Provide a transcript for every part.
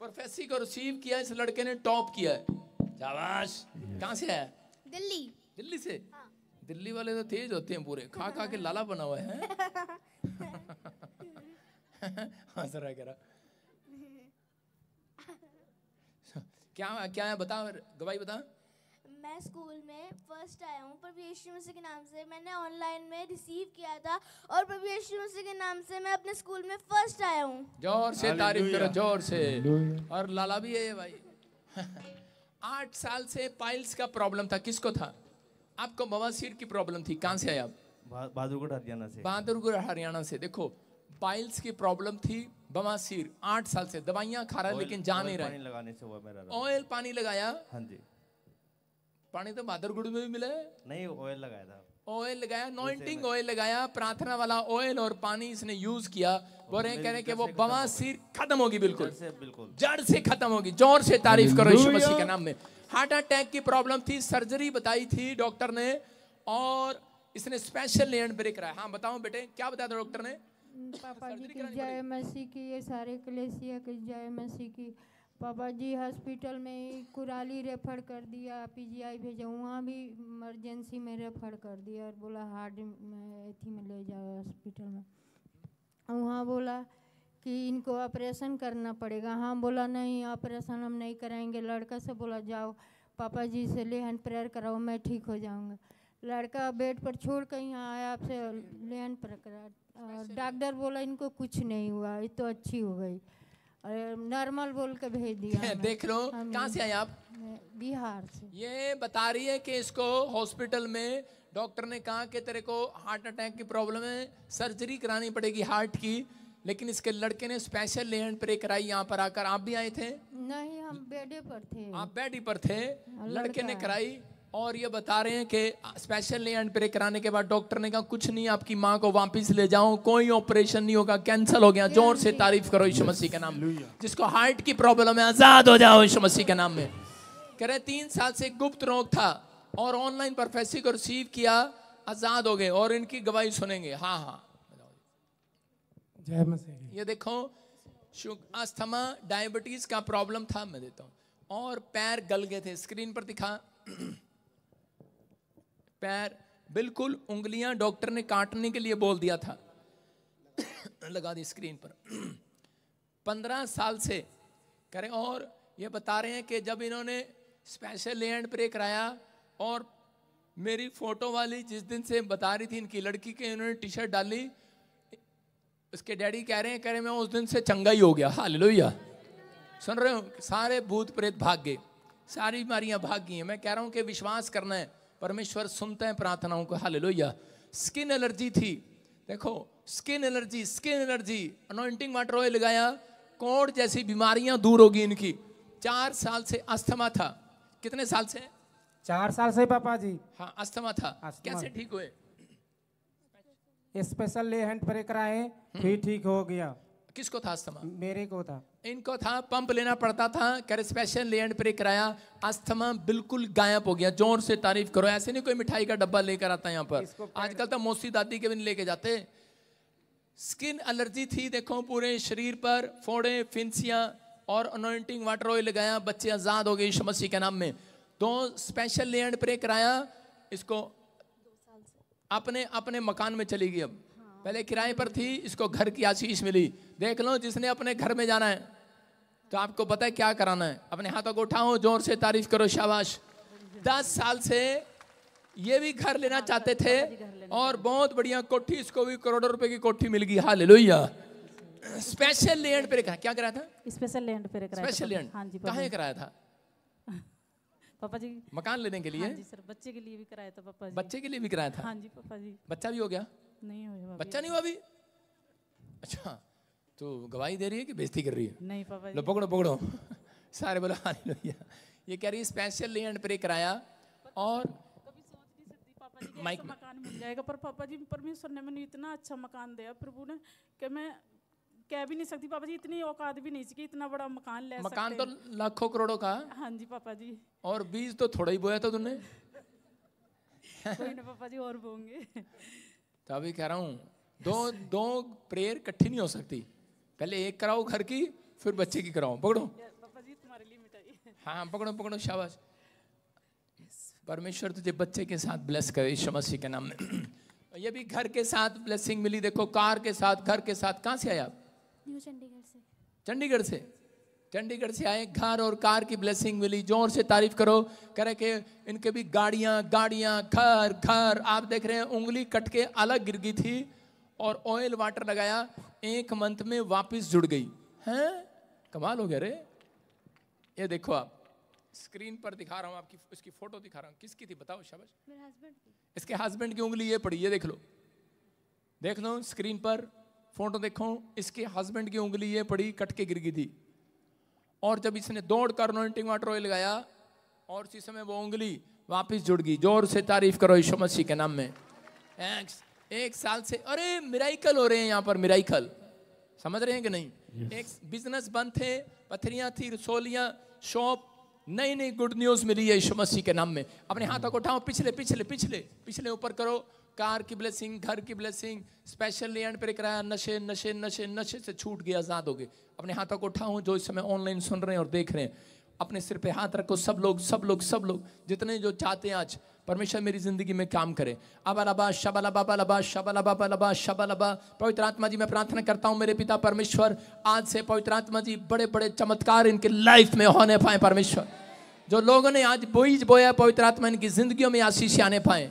Prophecy को receive किया इस लड़के ने टॉप किया है शाबाश कहाँ से है दिल्ली दिल्ली से हाँ। दिल्ली वाले तो तेज होते हैं पूरे खा खा के लाला बना हुआ है हाँ सर कह रहा क्या क्या है बता गवाही बता मैं स्कूल में फर्स्ट आया हूँ प्रभु यीशु मसीह के नाम से मैंने ऑनलाइन में रिसीव किया था और प्रभु यीशु मसीह के नाम से मैं अपने स्कूल में फर्स्ट आया हूँ जोर से तारीफ करो जोर से और लाला भी है भाई आठ साल से पाइल्स का प्रॉब्लम था किसको था आपको बवासीर की प्रॉब्लम थी कहाँ से आए आप बहादुरगढ़ हरियाणा से बहादुरगढ़ हरियाणा से देखो पाइल्स की प्रॉब्लम थी बवासीर आठ साल से दवाइयाँ खा रहा लेकिन जा नहीं रहा ऑयल पानी लगाया हाँ जी पानी तो गुड़ में भी मिला है नहीं ऑयल लगाया था ऑयल लगाया नॉइंटिंग ऑयल लगाया प्रार्थना वाला ऑयल और पानी इसने यूज किया रहे कह रहे कि वो बवा सिर खत्म होगी बिल्कुल जड़ से खत्म होगी जोर से तारीफ करो यीशु मसीह के नाम में हार्ट अटैक की प्रॉब्लम थी सर्जरी बताई थी डॉक्टर ने और इसने स्पेशल लेंड ब्रेक कराया हाँ बताओ बेटे क्या बताया डॉक्टर ने पापा जी की जय मसीह की ये सारे कलेसिया की जय मसीह की पापा जी हॉस्पिटल में ही कुराली रेफर कर दिया पीजीआई भेजा वहाँ भी इमरजेंसी में रेफर कर दिया और बोला हार्ट में एथी में ले जाओ हॉस्पिटल में वहाँ बोला कि इनको ऑपरेशन करना पड़ेगा हाँ बोला नहीं ऑपरेशन हम नहीं कराएंगे लड़का से बोला जाओ पापा जी से लेहन प्रेयर कराओ मैं ठीक हो जाऊँगा लड़का बेड पर छोड़ कर यहाँ आया आपसे लेहन प्रेयर करा डॉक्टर बोला इनको कुछ नहीं हुआ ये तो अच्छी हो गई नॉर्मल बोल के भेज दिया देख लो कहाँ से आए आप बिहार से ये बता रही है कि इसको हॉस्पिटल में डॉक्टर ने कहा कि तेरे को हार्ट अटैक की प्रॉब्लम है सर्जरी करानी पड़ेगी हार्ट की लेकिन इसके लड़के ने स्पेशल लेहन प्रे कराई यहाँ पर आकर आप भी आए थे नहीं हम बेडे पर थे आप बेड पर थे लड़के ने कराई और ये बता रहे हैं कि स्पेशल ले एंड प्रे कराने के बाद डॉक्टर ने कहा कुछ नहीं आपकी माँ को वापस ले जाओ कोई ऑपरेशन नहीं होगा कैंसिल हो गया जोर से तारीफ करो यीशु मसीह के नाम में जिसको हार्ट की प्रॉब्लम है आज़ाद हो जाओ यीशु मसीह के नाम में कह रहे तीन साल से गुप्त रोग था और ऑनलाइन प्रोफेसी को रिसीव किया आज़ाद हो गए और इनकी गवाही सुनेंगे हाँ हाँ जय मसीह ये देखो अस्थमा डायबिटीज़ का प्रॉब्लम था मैं देता हूँ और पैर गल गए थे स्क्रीन पर दिखा पैर बिल्कुल उंगलियां डॉक्टर ने काटने के लिए बोल दिया था लगा दी स्क्रीन पर पंद्रह साल से करें और ये बता रहे हैं कि जब इन्होंने स्पेशल ले एंड प्रे कराया और मेरी फ़ोटो वाली जिस दिन से बता रही थी इनकी लड़की के इन्होंने टी शर्ट डाली उसके डैडी कह रहे हैं कह रहे हैं, मैं उस दिन से चंगा ही हो गया हाल सुन रहे हो सारे भूत प्रेत भाग गए सारी बीमारियां भाग गई हैं मैं कह रहा हूँ कि विश्वास करना है परमेश्वर सुनते हैं प्रार्थनाओं को हाल स्किन एलर्जी थी देखो skin allergy skin allergy anointing water oil लगाया कोड़ जैसी बीमारियां दूर होगी इनकी चार साल से अस्थमा था कितने साल से चार साल से पापा जी हाँ अस्थमा था अस्थमा। कैसे ठीक हुए स्पेशल ले हैंड प्रे कराए हम्म। ठीक हो गया किसको था अस्थमा मेरे को था इनको था पंप लेना पड़ता था कैरेस्पेशन ले एंड प्रे कराया अस्थमा बिल्कुल गायब हो गया जोर से तारीफ करो ऐसे नहीं कोई मिठाई का डब्बा लेकर आता यहाँ पर आजकल तो मौसी दादी के भी लेके जाते स्किन एलर्जी थी देखो पूरे शरीर पर फोड़े फिंसियाँ और अनोइंटिंग वाटर ऑयल लगाया बच्चे आज़ाद हो गए शमसी के नाम में तो स्पेशल ले एंड प्रे कराया इसको अपने अपने मकान में चली गई अब पहले किराए पर थी इसको घर की आशीष मिली देख लो जिसने अपने घर में जाना है तो आपको पता है क्या कराना है अपने हाथों को उठाओ जोर से तारीफ करो शाबाश दस साल से ये भी घर लेना चाहते थे और बहुत बढ़िया कोठी इसको भी करोड़ों रुपए की कोठी मिल गई हाल लोहिया स्पेशल लैंड पे रखा क्या कराया था स्पेशल लैंड पे रखा स्पेशल लैंड कहा कराया था पापा जी मकान लेने के लिए हाँ जी सर बच्चे के लिए भी कराया था पापा जी बच्चे के लिए भी कराया था हाँ जी पापा जी बच्चा भी हो गया नहीं हुआ बच्चा नहीं हुआ अभी अच्छा तो गवाही दे रही है कि बेइज्जती कर रही है नहीं पापा लो पकड़ो पकड़ो सारे हाँ भैया ये कह रही स्पेशल लैंड प्रे कराया और माइक मकान मिल जाएगा पर पापा जी परमेश्वर ने मैंने इतना अच्छा मकान दिया प्रभु ने कि मैं कह भी नहीं सकती पापा जी इतनी औकात भी नहीं इतना बड़ा मकान ले मकान तो लाखों करोड़ों का हाँ जी पापा जी और बीज तो थोड़ा ही बोया था तुमने कोई ना पापा जी और बोंगे तो अभी कह रहा हूँ दो दो प्रेयर इकट्ठी नहीं हो सकती पहले एक कराओ घर की फिर बच्चे की कराओ पकड़ो हाँ पकड़ो पकड़ो शाबाश परमेश्वर तुझे बच्चे के साथ ब्लेस करे यीशु के नाम में ये भी घर के साथ ब्लेसिंग मिली देखो कार के साथ घर के साथ कहाँ से आया आप चंडीगढ़ से चंडीगढ़ से चंडीगढ़ से आए घर और कार की ब्लेसिंग मिली जोर से तारीफ करो करे के इनके भी गाड़िया गाड़िया घर घर आप देख रहे हैं उंगली कट के अलग गिर गई थी और ऑयल वाटर लगाया एक मंथ में वापस जुड़ गई हैं कमाल हो गया रे ये देखो आप स्क्रीन पर दिखा रहा हूँ आपकी उसकी फोटो दिखा रहा हूँ किसकी थी बताओ शाबाश इसके हस्बैंड की उंगली ये पड़ी ये देख लो देख लो स्क्रीन पर फोटो देखो इसके हस्बैंड की उंगली ये पड़ी कट के गिर गई थी और जब इसने दौड़ कर अनोइंटिंग वाटर ऑयल गया और उसी समय वो उंगली वापस जुड़ गई जोर से तारीफ करो यीशु मसीह के नाम में थैंक्स एक साल से अरे मिराइकल हो रहे हैं यहाँ पर मिराइकल समझ रहे हैं कि नहीं yes. एक बिजनेस बंद थे पथरियाँ थी रसोलियाँ शॉप नई नई गुड न्यूज़ मिली है यीशु मसीह के नाम में अपने हाथों को उठाओ पिछले पिछले पिछले पिछले ऊपर करो कार की ब्लेसिंग घर की ब्लेसिंग स्पेशल लैंड पर एक नशे नशे नशे नशे से छूट गया आज़ाद हो गए अपने हाथों को उठाऊँ जो इस समय ऑनलाइन सुन रहे हैं और देख रहे हैं अपने सिर पे हाथ रखो सब लोग सब लोग सब लोग जितने जो चाहते हैं आज परमेश्वर मेरी जिंदगी में काम करे अब अलाबा शब अलाबा अलाबा शब अलाबा अलाबा शब अलाबा पवित्र आत्मा जी मैं प्रार्थना करता हूँ मेरे पिता परमेश्वर आज से पवित्र आत्मा जी बड़े बड़े चमत्कार इनके लाइफ में होने पाए परमेश्वर जो लोगों ने आज बोईज बोया पवित्र आत्मा इनकी जिंदगियों में आशीष आने पाए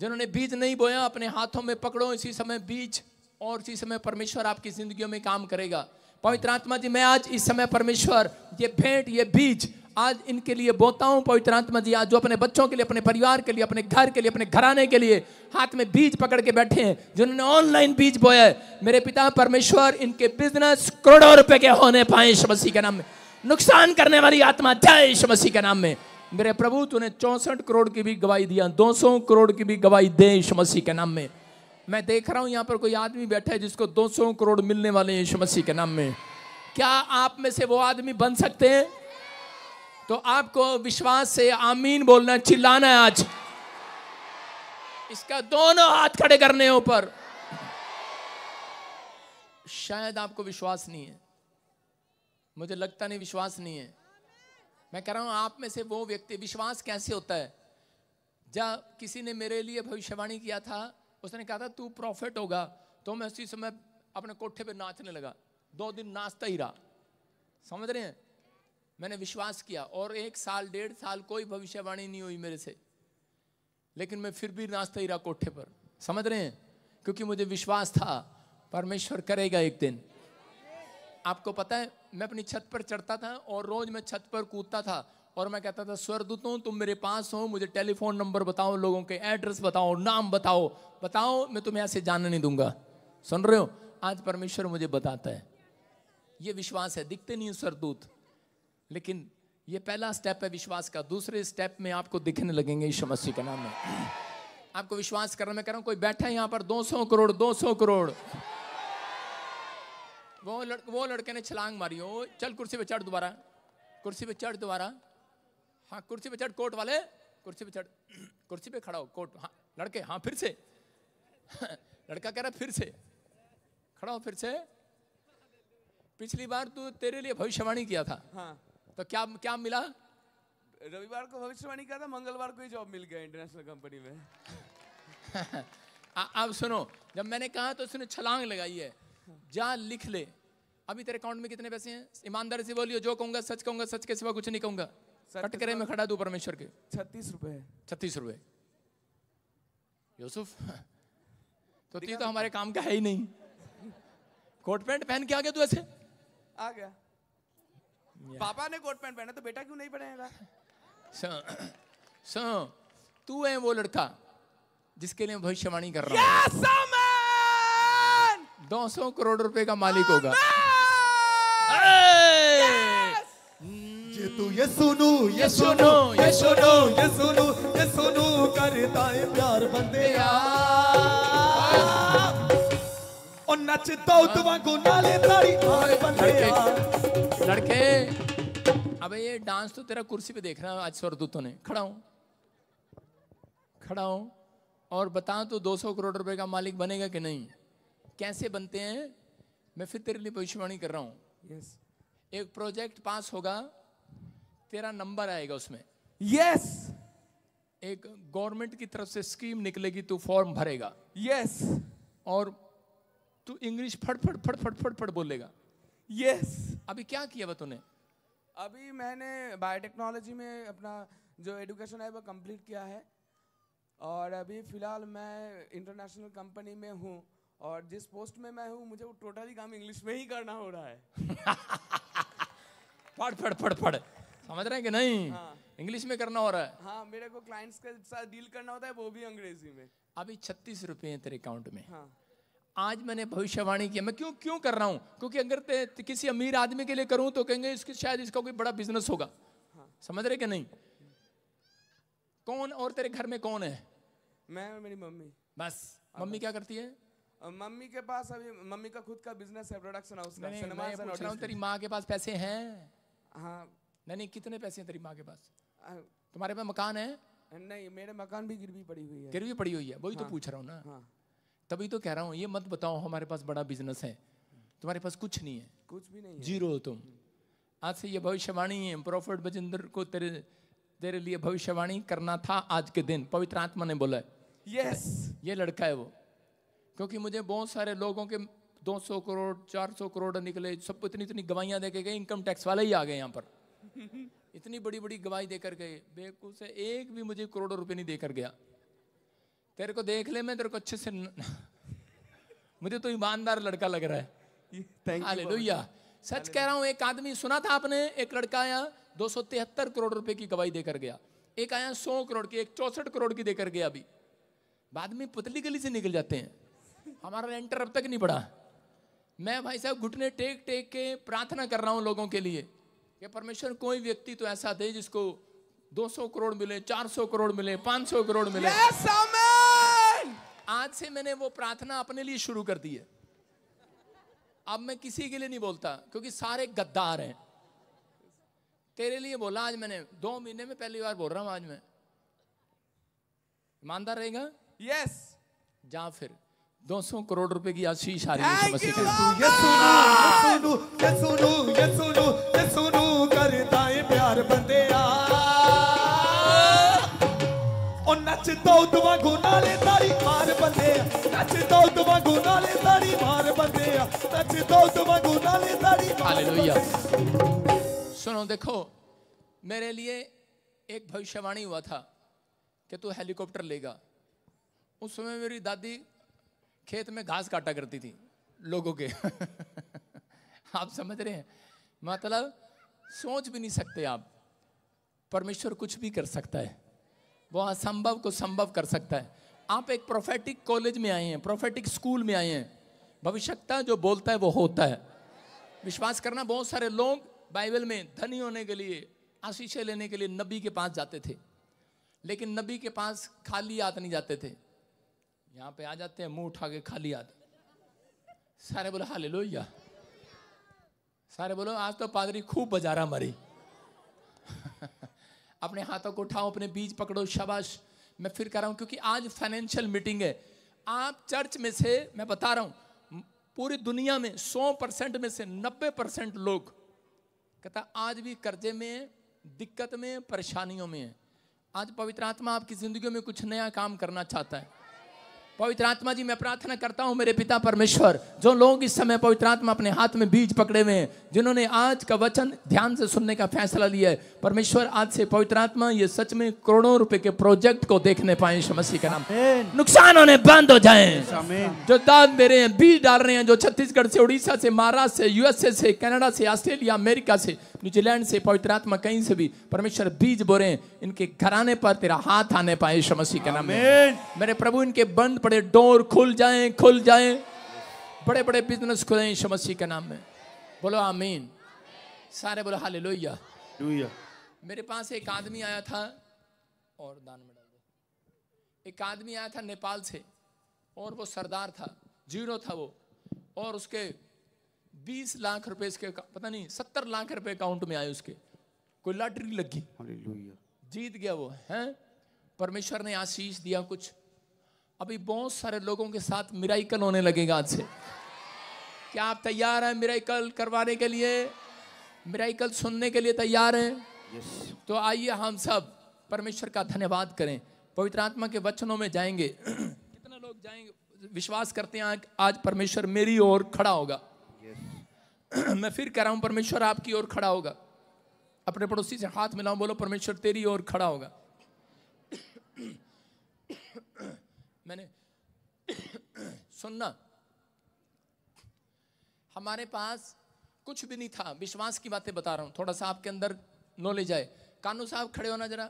जिन्होंने बीज नहीं बोया अपने हाथों में पकड़ो इसी समय बीज और इसी समय परमेश्वर आपकी जिंदगी में काम करेगा पवित्र आत्मा जी मैं आज इस समय परमेश्वर ये भेंट ये बीज आज इनके लिए बोता हूँ पवित्र आत्मा जी आज जो अपने बच्चों के लिए अपने परिवार के लिए अपने घर के लिए अपने घराने के लिए हाथ में बीज पकड़ के बैठे हैं जिन्होंने ऑनलाइन बीज बोया है मेरे पिता परमेश्वर इनके बिजनेस करोड़ों रुपए के होने पाए मसीह के नाम में नुकसान करने वाली आत्मा जय मसीह के नाम में मेरे प्रभु तूने चौंसठ करोड़ की भी गवाही दिया दो सौ करोड़ की भी गवाही दे यीशु मसीह के नाम में मैं देख रहा हूँ यहाँ पर कोई आदमी बैठा है जिसको दो सौ करोड़ मिलने वाले हैं यीशु मसीह के नाम में क्या आप में से वो आदमी बन सकते हैं तो आपको विश्वास से आमीन बोलना चिल्लाना है आज इसका दोनों हाथ खड़े करने ऊपर शायद आपको विश्वास नहीं है मुझे लगता नहीं विश्वास नहीं है मैं कह रहा हूँ आप में से वो व्यक्ति विश्वास कैसे होता है जब किसी ने मेरे लिए भविष्यवाणी किया था उसने कहा था तू प्रॉफिट होगा तो मैं उसी समय अपने कोठे पे नाचने लगा दो दिन नाचता ही रहा समझ रहे हैं मैंने विश्वास किया और एक साल डेढ़ साल कोई भविष्यवाणी नहीं हुई मेरे से लेकिन मैं फिर भी नाचता ही रहा कोठे पर समझ रहे हैं क्योंकि मुझे विश्वास था परमेश्वर करेगा एक दिन आपको पता है मैं अपनी छत पर चढ़ता था और रोज़ मैं छत पर कूदता था और मैं कहता था स्वर्गदूतों तुम मेरे पास हो मुझे टेलीफोन नंबर बताओ लोगों के एड्रेस बताओ नाम बताओ बताओ मैं तुम्हें ऐसे जानने नहीं दूंगा सुन रहे हो आज परमेश्वर मुझे बताता है ये विश्वास है दिखते नहीं स्वरदूत लेकिन ये पहला स्टेप है विश्वास का दूसरे स्टेप में आपको दिखने लगेंगे इस समस्या के नाम में आपको विश्वास करना मैं कह रहा हूँ कोई बैठा है यहाँ पर 200 करोड़ 200 करोड़ वो लड़, वो लड़के ने छलांग मारी हो चल कुर्सी पे चढ़ दोबारा कुर्सी पे चढ़ दोबारा हाँ कुर्सी पे चढ़ कोर्ट वाले कुर्सी पे चढ़ कुर्सी पे खड़ा हो कोर्ट हाँ लड़के हाँ फिर से लड़का कह रहा फिर से खड़ा हो फिर से पिछली बार तू तेरे लिए भविष्यवाणी किया था हाँ तो क्या क्या मिला रविवार को भविष्यवाणी किया था मंगलवार को ही जॉब मिल गया इंटरनेशनल कंपनी में आप सुनो जब मैंने कहा तो उसने छलांग लगाई है जा लिख ले अभी तेरे अकाउंट में कितने पैसे हैं ईमानदारी से बोलियो जो कहूंगा सच कहूंगा सच के सिवा कुछ नहीं कहूंगा कटकरे में खड़ा दू परमेश्वर के छत्तीस रुपए छत्तीस रुपए यूसुफ तो तू तो हमारे काम का है ही नहीं कोट पैंट पहन के आ गया तू ऐसे आ गया पापा ने कोट पैंट पहना तो बेटा क्यों नहीं पहनेगा सो सो तू है वो लड़का जिसके लिए भविष्यवाणी कर रहा हूं दो करोड़ रुपए का मालिक होगा तू ये सुनो ये सुनो ये सुनो ये सुनो ये सुनो करता है प्यार बंदे और नचता तुम गुना ले तारी आए बंदे लड़के अबे ये डांस तो तेरा कुर्सी पे देख रहा हूँ आज स्वरदूतों ने खड़ा हूँ खड़ा हूँ और बताओ तो 200 करोड़ रुपए का मालिक बनेगा कि नहीं कैसे बनते हैं मैं फिर तेरे लिए भविष्यवाणी कर रहा हूँ yes. एक प्रोजेक्ट पास होगा तेरा नंबर आएगा उसमें यस yes. एक गवर्नमेंट की तरफ से स्कीम निकलेगी तू फॉर्म भरेगा यस yes. और तू इंग्लिश फटफट फटफट फटफट बोलेगा यस yes. अभी क्या किया तूने अभी मैंने बायोटेक्नोलॉजी में अपना जो एडुकेशन है वो कंप्लीट किया है और अभी फिलहाल मैं इंटरनेशनल कंपनी में हूँ और जिस पोस्ट में मैं हूँ मुझे वो टोटली काम इंग्लिश में ही करना हो रहा है पढ़ पढ़ पढ़ पढ़ समझ रहे हैं कि नहीं इंग्लिश हाँ। में करना हो रहा है हाँ मेरे को क्लाइंट्स के साथ डील करना होता है वो भी अंग्रेजी में अभी छत्तीस रुपये हैं तेरे अकाउंट में हाँ। आज मैंने भविष्यवाणी किया मैं क्यों क्यों कर रहा हूँ क्योंकि अगर किसी अमीर आदमी के लिए करूँ तो कहेंगे इसके शायद इसका कोई बड़ा बिजनेस होगा हाँ। समझ रहे कि नहीं कौन और तेरे घर में कौन है मैं और मेरी मम्मी बस मम्मी क्या करती है मम्मी के पास अभी मम्मी का खुद का बिजनेस है प्रोडक्शन हाउस का सिनेमा मैं पूछ रहा हूँ तेरी माँ के पास पैसे हैं हाँ नहीं नहीं कितने पैसे हैं तेरी माँ के पास तुम्हारे पास मकान है नहीं मेरे मकान भी गिरवी पड़ी हुई है गिरवी पड़ी हुई है वही तो हाँ, पूछ रहा हूँ ना हाँ। तभी तो कह रहा हूँ ये मत बताओ हमारे पास बड़ा बिजनेस है तुम्हारे पास कुछ नहीं है कुछ भी नहीं जीरो हो तुम आज से ये भविष्यवाणी है प्रोफेट बजेंद्र को तेरे तेरे लिए भविष्यवाणी करना था आज के दिन पवित्र आत्मा ने बोला है yes. ये लड़का है वो क्योंकि मुझे बहुत सारे लोगों के 200 करोड़ 400 करोड़ निकले सब इतनी इतनी गवाहियां देके गए इनकम टैक्स वाले ही आ गए यहाँ पर इतनी बड़ी बड़ी गवाही देकर गए बेवकूफ से एक भी मुझे करोड़ों रुपए नहीं देकर गया तेरे को देख ले मैं तेरे को अच्छे से न... मुझे तो ईमानदार लड़का लग रहा है हाले लोहिया सच कह रहा हूँ एक आदमी सुना था आपने एक लड़का आया दो करोड़ रुपए की गवाही देकर गया एक आया सौ करोड़ की एक चौसठ करोड़ की देकर गया अभी बाद में पुतली गली से निकल जाते हैं हमारा लेंटर अब तक नहीं पड़ा मैं भाई साहब घुटने टेक टेक के प्रार्थना कर रहा हूँ लोगों के लिए कि परमेश्वर कोई व्यक्ति तो ऐसा दे जिसको 200 करोड़ मिले 400 करोड़ मिले 500 करोड़ मिले yes, आज से मैंने वो प्रार्थना अपने लिए शुरू कर दी है अब मैं किसी के लिए नहीं बोलता क्योंकि सारे गद्दार हैं तेरे लिए बोला आज मैंने दो महीने में पहली बार बोल रहा हूं आज मैं ईमानदार रहेगा यस yes. जा फिर 200 करोड़ रुपए की आशीष आ रही है समस्या ये सोनू ये सोनू ये सोनू ये करता है प्यार बंदे और नच तो दुआ गुना ले तारी मार बंदे नच तो दुआ गुना ले तारी मार बंदे नच तो दुआ गुना ले तारी हालेलुया सुनो देखो मेरे लिए एक भविष्यवाणी हुआ था कि तू हेलीकॉप्टर लेगा उस समय मेरी दादी खेत में घास काटा करती थी लोगों के आप समझ रहे हैं मतलब सोच भी नहीं सकते आप परमेश्वर कुछ भी कर सकता है वो असंभव को संभव कर सकता है आप एक प्रोफेटिक कॉलेज में आए हैं प्रोफेटिक स्कूल में आए हैं भविष्यता जो बोलता है वो होता है विश्वास करना बहुत सारे लोग बाइबल में धनी होने के लिए आशीषे लेने के लिए नबी के पास जाते थे लेकिन नबी के पास खाली हाथ नहीं जाते थे यहाँ पे आ जाते हैं मुंह उठा के खाली आते सारे बोलो हाल लो सारे बोलो आज तो पादरी खूब बजारा मरी अपने हाथों को उठाओ अपने बीज पकड़ो शबाश मैं फिर कह रहा हूँ क्योंकि आज फाइनेंशियल मीटिंग है आप चर्च में से मैं बता रहा हूँ पूरी दुनिया में 100 परसेंट में से 90 परसेंट लोग कहता आज भी कर्जे में दिक्कत में परेशानियों में है आज पवित्र आत्मा आपकी ज़िंदगी में कुछ नया काम करना चाहता है पवित्र आत्मा जी मैं प्रार्थना करता हूँ मेरे पिता परमेश्वर जो लोग इस समय पवित्र आत्मा अपने हाथ में बीज पकड़े हुए हैं जिन्होंने आज का वचन ध्यान से सुनने का फैसला लिया है परमेश्वर आज से पवित्र आत्मा ये सच में करोड़ों रुपए के प्रोजेक्ट को देखने पाए समस्या का नाम नुकसान होने बंद हो जाए जो दान दे रहे हैं बीज डाल रहे हैं जो छत्तीसगढ़ से उड़ीसा से महाराष्ट्र से यूएसए से कनाडा से ऑस्ट्रेलिया अमेरिका से न्यूजीलैंड से पवित्र आत्मा कहीं से भी परमेश्वर बीज बोरे इनके घराने पर तेरा हाथ आने पाए शमसी के नाम में मेरे प्रभु इनके बंद पड़े डोर खुल जाए खुल जाए बड़े बड़े बिजनेस खुले शमसी के नाम में बोलो आमीन सारे बोलो हाले लोहिया मेरे पास एक आदमी आया था और दान में डाल दो एक आदमी आया था नेपाल से और वो सरदार था जीरो था वो और उसके बीस लाख रुपए इसके पता नहीं सत्तर लाख रुपए अकाउंट में आए उसके कोई लॉटरी लगी जीत गया वो है परमेश्वर ने आशीष दिया कुछ अभी बहुत सारे लोगों के साथ मिराइकल होने लगेगा आज से क्या आप तैयार हैं मिराइकल करवाने के लिए मिराइकल सुनने के लिए तैयार हैं yes. तो आइए हम सब परमेश्वर का धन्यवाद करें पवित्र आत्मा के वचनों में जाएंगे कितने लोग जाएंगे विश्वास करते हैं आज परमेश्वर मेरी ओर खड़ा होगा मैं फिर कह रहा हूँ परमेश्वर आपकी ओर खड़ा होगा अपने पड़ोसी से हाथ मिलाओ बोलो परमेश्वर तेरी ओर खड़ा होगा मैंने सुनना हमारे पास कुछ भी नहीं था विश्वास की बातें बता रहा हूं थोड़ा सा आपके अंदर नॉलेज आए कानू साहब खड़े होना जरा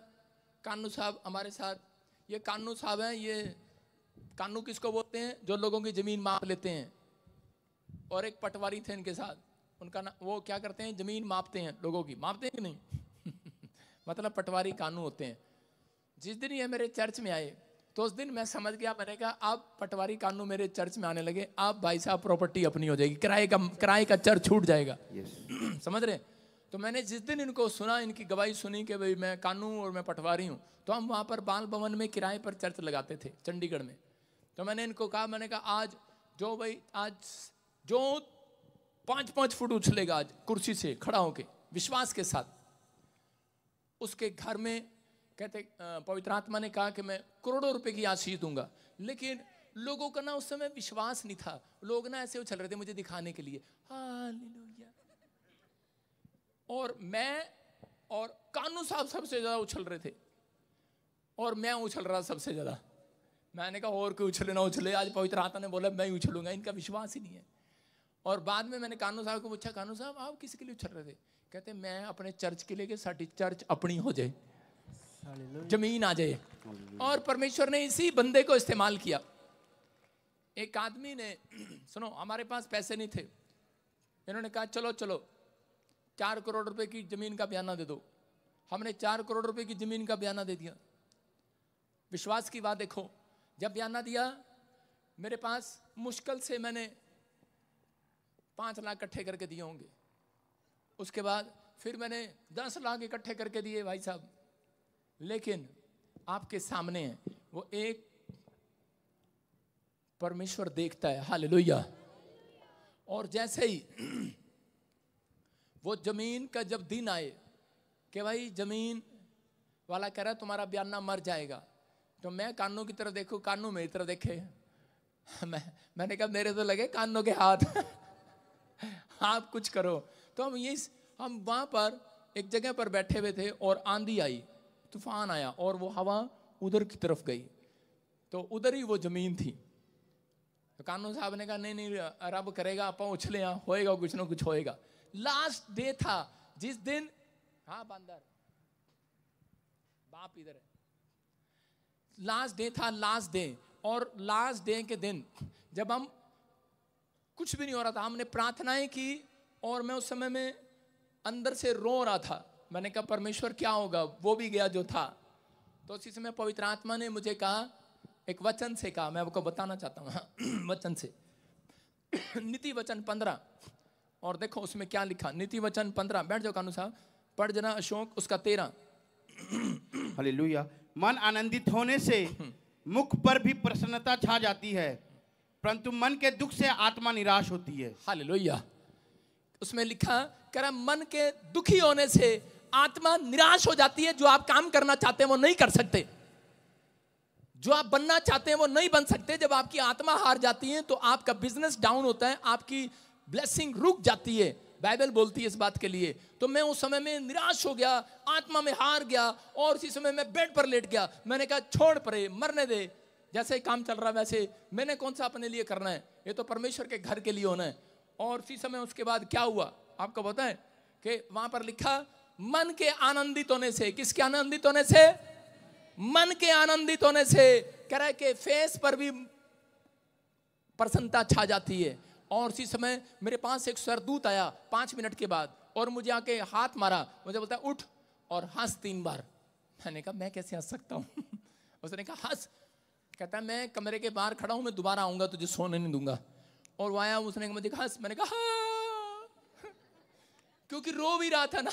कानू साहब हमारे साथ ये कानू साहब हैं ये कानू किसको बोलते हैं जो लोगों की ज़मीन माप लेते हैं और एक पटवारी थे इनके साथ उनका ना वो क्या करते हैं ज़मीन मापते हैं लोगों की मापते हैं कि नहीं मतलब पटवारी कानून होते हैं जिस दिन ये मेरे चर्च में आए तो उस दिन मैं समझ गया मैंने कहा आप पटवारी कानू मेरे चर्च में आने लगे आप भाई साहब प्रॉपर्टी अपनी हो जाएगी किराए का किराए का चर्च छूट जाएगा yes. समझ रहे तो मैंने जिस दिन इनको सुना इनकी गवाही सुनी कि भाई मैं कानू और मैं पटवारी हूँ तो हम वहाँ पर बाल भवन में किराए पर चर्च लगाते थे चंडीगढ़ में तो मैंने इनको कहा मैंने कहा आज जो भाई आज जो पांच पांच फुट उछलेगा आज कुर्सी से खड़ा होके विश्वास के साथ उसके घर में कहते पवित्र आत्मा ने कहा कि मैं करोड़ों रुपए की आशीष दूंगा लेकिन लोगों का ना उस समय विश्वास नहीं था लोग ना ऐसे उछल रहे थे मुझे दिखाने के लिए हालेलुया और मैं और कानू साहब सबसे ज़्यादा उछल रहे थे और मैं उछल रहा सबसे ज़्यादा मैंने कहा और कोई उछले ना उछले आज पवित्र आत्मा ने बोला मैं ही उछलूंगा इनका विश्वास ही नहीं है और बाद में मैंने कानू साहब को पूछा कानू साहब आप किसके लिए उछल रहे थे कहते मैं अपने चर्च के लिए साड़ी चर्च अपनी हो जाए जमीन आ जाए और परमेश्वर ने इसी बंदे को इस्तेमाल किया एक आदमी ने सुनो हमारे पास पैसे नहीं थे इन्होंने कहा चलो चलो चार करोड़ रुपए की जमीन का बयाना दे दो हमने चार करोड़ रुपए की जमीन का बयाना दे दिया विश्वास की बात देखो जब बयाना दिया मेरे पास मुश्किल से मैंने पाँच लाख इकट्ठे करके दिए होंगे उसके बाद फिर मैंने दस लाख इकट्ठे करके दिए भाई साहब लेकिन आपके सामने वो एक परमेश्वर देखता है हाल और जैसे ही वो जमीन का जब दिन आए कि भाई जमीन वाला कह रहा तुम्हारा बयाना मर जाएगा तो मैं कानों की तरफ देखूँ कानों मेरी तरफ देखे मैं मैंने कहा मेरे तो लगे कानों के हाथ आप कुछ करो तो हम ये हम वहाँ पर एक जगह पर बैठे हुए थे और आंधी आई तूफान आया और वो हवा उधर की तरफ गई तो उधर ही वो ज़मीन थी तो कानून साहब ने कहा नहीं नहीं रब करेगा आप उछले यहाँ होएगा कुछ ना कुछ होएगा लास्ट डे था जिस दिन हाँ बंदर बाप इधर है लास्ट डे था लास्ट डे और लास्ट डे के दिन जब हम कुछ भी नहीं हो रहा था हमने प्रार्थनाएं की और मैं उस समय में अंदर से रो रहा था मैंने कहा परमेश्वर क्या होगा वो भी गया जो था तो उसी समय पवित्र आत्मा ने मुझे कहा एक वचन से कहा मैं आपको बताना चाहता हूँ हाँ, वचन से नीति वचन पंद्रह और देखो उसमें क्या लिखा नीति वचन पंद्रह बैठ जाओ कानू साहब पढ़ जना अशोक उसका तेरह हले मन आनंदित होने से मुख पर भी प्रसन्नता छा जाती है परंतु मन के दुख से आत्मा निराश होती है हाल लोहिया उसमें लिखा करा मन के दुखी होने से आत्मा निराश हो जाती है जो आप काम करना चाहते हैं वो नहीं कर सकते जो आप बनना चाहते हैं वो नहीं बन सकते जब आपकी आत्मा हार जाती है तो आपका बिजनेस डाउन होता है आपकी ब्लेसिंग रुक जाती है बाइबल बोलती है इस बात के लिए तो मैं उस समय में निराश हो गया आत्मा में हार गया और उसी समय मैं बेड पर लेट गया मैंने कहा छोड़ परे मरने दे जैसे ही काम चल रहा है वैसे मैंने कौन सा अपने लिए करना है ये तो परमेश्वर के घर के लिए होना है और उसी समय उसके बाद क्या हुआ आपको पता कि वहां पर लिखा मन के आनंदित होने से किसके आनंदित होने से मन के आनंदित होने से कह रहे कि फेस पर भी प्रसन्नता छा जाती है और उसी समय मेरे पास एक सरदूत आया पांच मिनट के बाद और मुझे आके हाथ मारा मुझे बोलता उठ और हंस तीन बार मैंने कहा मैं कैसे हंस सकता हूँ उसने कहा हंस कहता है मैं कमरे के बाहर खड़ा हूँ मैं दोबारा आऊँगा तुझे सोने नहीं दूंगा और वो आया उसने मुझे हंस मैंने कहा हाँ। क्योंकि रो भी रहा था ना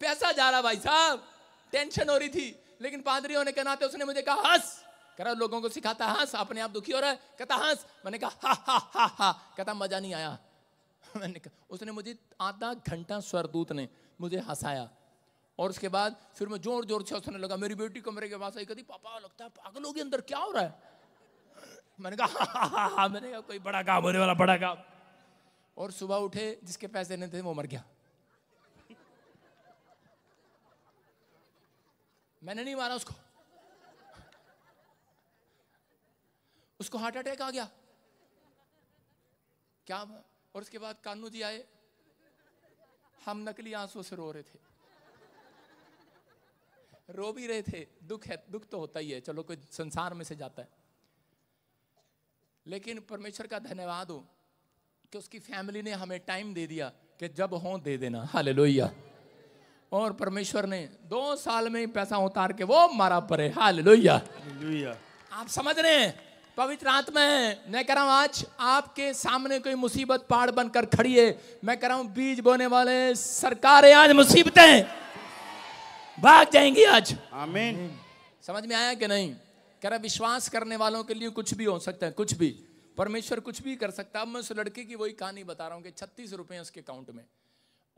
पैसा जा रहा भाई साहब टेंशन हो रही थी लेकिन पादरी होने के नाते उसने मुझे कहा हंस करा लोगों को सिखाता हंस अपने आप दुखी हो रहा है कहता हंस मैंने कहा हा हा हा हा कहता मजा नहीं आया मैंने कहा उसने मुझे आधा घंटा स्वरदूत ने मुझे हंसाया और उसके बाद फिर मैं जोर जोर से हंसने लगा मेरी बेटी कमरे के पास आई कभी पापा लगता है पागल के अंदर क्या हो रहा है मैंने कहा हा हा हा मैंने कहा कोई बड़ा काम होने वाला बड़ा काम और सुबह उठे जिसके पैसे नहीं थे वो मर गया मैंने नहीं मारा उसको उसको हार्ट अटैक आ गया क्या और उसके बाद कानू जी आए हम नकली आंसू से रो रहे थे रो भी रहे थे दुख है दुख तो होता ही है चलो कोई संसार में से जाता है लेकिन परमेश्वर का धन्यवाद हो कि उसकी फैमिली ने हमें टाइम दे दिया कि जब हो दे देना हाल और परमेश्वर ने दो साल में पैसा उतार के वो मारा परे हाल आप समझ रहे हैं पवित्र आत्मा है मैं कह रहा हूँ आज आपके सामने कोई मुसीबत पहाड़ बनकर खड़ी है मैं कह रहा हूँ बीज बोने वाले सरकारें आज मुसीबतें भाग जाएंगी आज आमीन समझ में आया कि नहीं कह रहा विश्वास करने वालों के लिए कुछ भी हो सकता है कुछ भी परमेश्वर कुछ भी कर सकता है अब मैं उस लड़के की वही कहानी बता रहा हूँ कि छत्तीस रुपये उसके अकाउंट में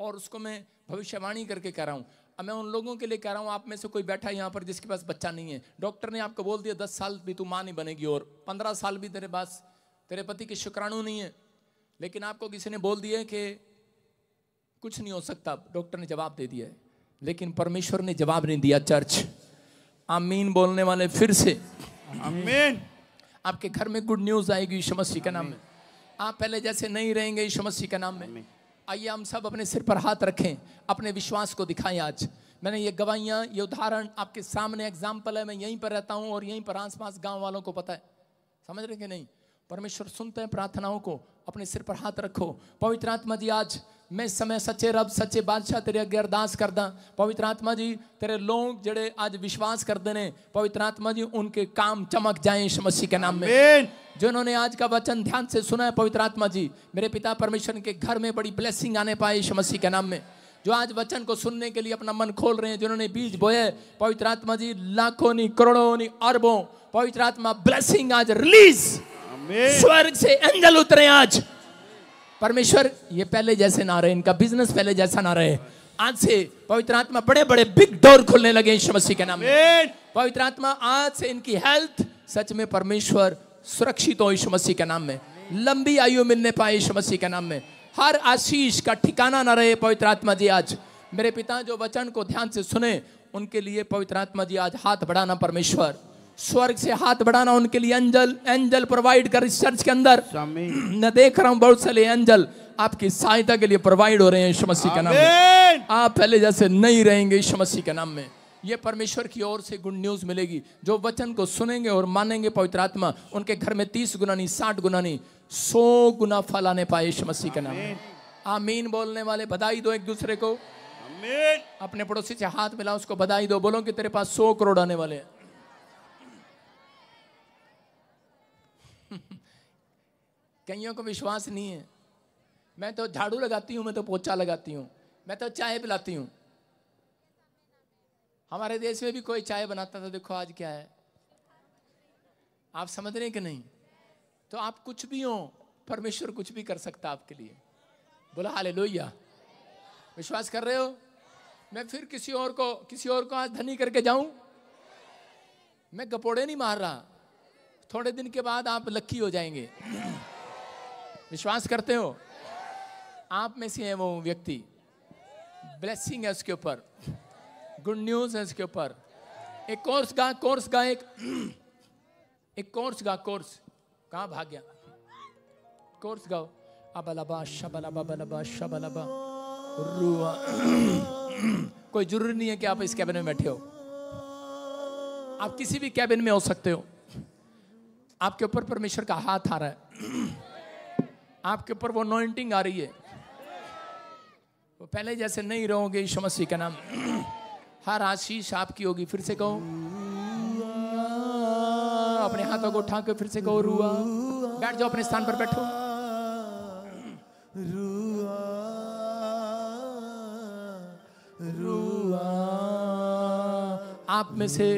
और उसको मैं भविष्यवाणी करके कह रहा हूँ अब मैं उन लोगों के लिए कह रहा हूँ आप में से कोई बैठा है यहाँ पर जिसके पास बच्चा नहीं है डॉक्टर ने आपको बोल दिया दस साल भी तू माँ नहीं बनेगी और पंद्रह साल भी तेरे पास तेरे पति के शुक्राणु नहीं है लेकिन आपको किसी ने बोल दिया कि कुछ नहीं हो सकता डॉक्टर ने जवाब दे दिया है लेकिन परमेश्वर ने जवाब नहीं दिया चर्च आमीन बोलने वाले फिर से आमीन आपके घर में गुड न्यूज आएगी यीशु मसीह के नाम में आप पहले जैसे नहीं रहेंगे यीशु मसीह के नाम में आइए हम सब अपने सिर पर हाथ रखें अपने विश्वास को दिखाएं आज मैंने ये गवाहियाँ ये उदाहरण आपके सामने एग्जाम्पल है मैं यहीं पर रहता हूँ और यहीं पर आस पास गाँव वालों को पता है समझ रहे कि नहीं परमेश्वर सुनते हैं प्रार्थनाओं को अपने सिर पर हाथ रखो पवित्र आत्मा जी आज मैं समय सच्चे रब सच्चे बादशाह तेरे अगे अरदास करदा पवित्र आत्मा जी तेरे लोग जड़े आज विश्वास करते देने पवित्र आत्मा जी उनके काम चमक जाए इस मसीह के नाम में जिन्होंने आज का वचन ध्यान से सुना है पवित्र आत्मा जी मेरे पिता परमेश्वर के घर में बड़ी ब्लेसिंग आने पाए इस मसीह के नाम में जो आज वचन को सुनने के लिए अपना मन खोल रहे हैं जिन्होंने बीज बोए पवित्र आत्मा जी लाखों नहीं करोड़ों नहीं अरबों पवित्र आत्मा ब्लेसिंग आज रिलीज स्वर्ग से एंजल उतरे आज परमेश्वर ये पहले जैसे ना रहे इनका बिजनेस पहले जैसा ना रहे आज से पवित्र आत्मा बड़े बड़े बिग डोर खुलने लगे मसीह के नाम में पवित्र आत्मा आज से इनकी हेल्थ सच में परमेश्वर सुरक्षित हो यीशु मसीह के नाम में लंबी आयु मिलने पाए यीशु मसीह के नाम में हर आशीष का ठिकाना ना रहे पवित्र आत्मा जी आज मेरे पिता जो वचन को ध्यान से सुने उनके लिए पवित्र आत्मा जी आज हाथ बढ़ाना परमेश्वर स्वर्ग से हाथ बढ़ाना उनके लिए एंजल एंजल प्रोवाइड कर इस चर्च के अंदर मैं देख रहा हूँ बहुत सारे एंजल आपकी सहायता के लिए प्रोवाइड हो रहे हैं यीशु मसीह के नाम में आप पहले जैसे नहीं रहेंगे यीशु मसीह के नाम में ये परमेश्वर की ओर से गुड न्यूज मिलेगी जो वचन को सुनेंगे और मानेंगे पवित्र आत्मा उनके घर में तीस गुना नहीं साठ गुना नहीं सौ गुना फल आने पाए यीशु मसीह के नाम में आमीन बोलने वाले बधाई दो एक दूसरे को अपने पड़ोसी से हाथ मिला उसको बधाई दो बोलो कि तेरे पास सौ करोड़ आने वाले हैं कईयों को विश्वास नहीं है मैं तो झाड़ू लगाती हूँ मैं तो पोछा लगाती हूँ मैं तो चाय पिलाती हूँ हमारे देश में भी कोई चाय बनाता था देखो आज क्या है आप समझ रहे कि नहीं तो आप कुछ भी हो परमेश्वर कुछ भी कर सकता आपके लिए बोला हाले लोहिया विश्वास कर रहे हो मैं फिर किसी और को किसी और को आज धनी करके जाऊं मैं गपोड़े नहीं मार रहा थोड़े दिन के बाद आप लक्की हो जाएंगे विश्वास करते हो आप में से है वो व्यक्ति ब्लेसिंग है उसके ऊपर गुड न्यूज है उसके ऊपर एक कोर्स का कोर्स का एक एक कोर्स का कोर्स कहाँ भाग गया कोर्स गाओ अबलबा शबलबा बलबा शबलबा रुआ कोई जरूरी नहीं है कि आप इस कैबिन में बैठे हो आप किसी भी कैबिन में हो सकते हो आपके ऊपर परमेश्वर का हाथ आ रहा है आपके ऊपर वो नोइंटिंग आ रही है वो पहले जैसे नहीं रहोगे यीशु मसीह का नाम हर आशीष आपकी होगी फिर से कहो अपने हाथों को उठा के फिर से कहो रुआ बैठ जाओ अपने स्थान पर बैठो रुआ रुआ आप में से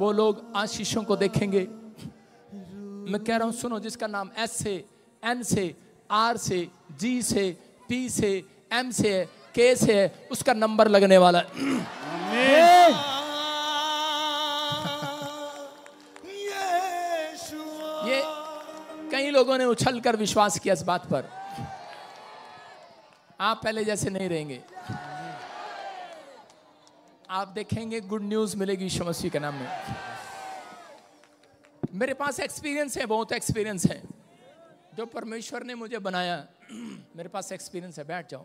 वो लोग आशीषों को देखेंगे मैं कह रहा हूँ सुनो जिसका नाम एस से एन से आर से जी से पी से एम से है के से है उसका नंबर लगने वाला है ये कई लोगों ने उछल कर विश्वास किया इस बात पर आप पहले जैसे नहीं रहेंगे आप देखेंगे गुड न्यूज मिलेगी यीशु मसीह के नाम में मेरे पास एक्सपीरियंस है बहुत एक्सपीरियंस है जो परमेश्वर ने मुझे बनाया मेरे पास एक्सपीरियंस है बैठ जाओ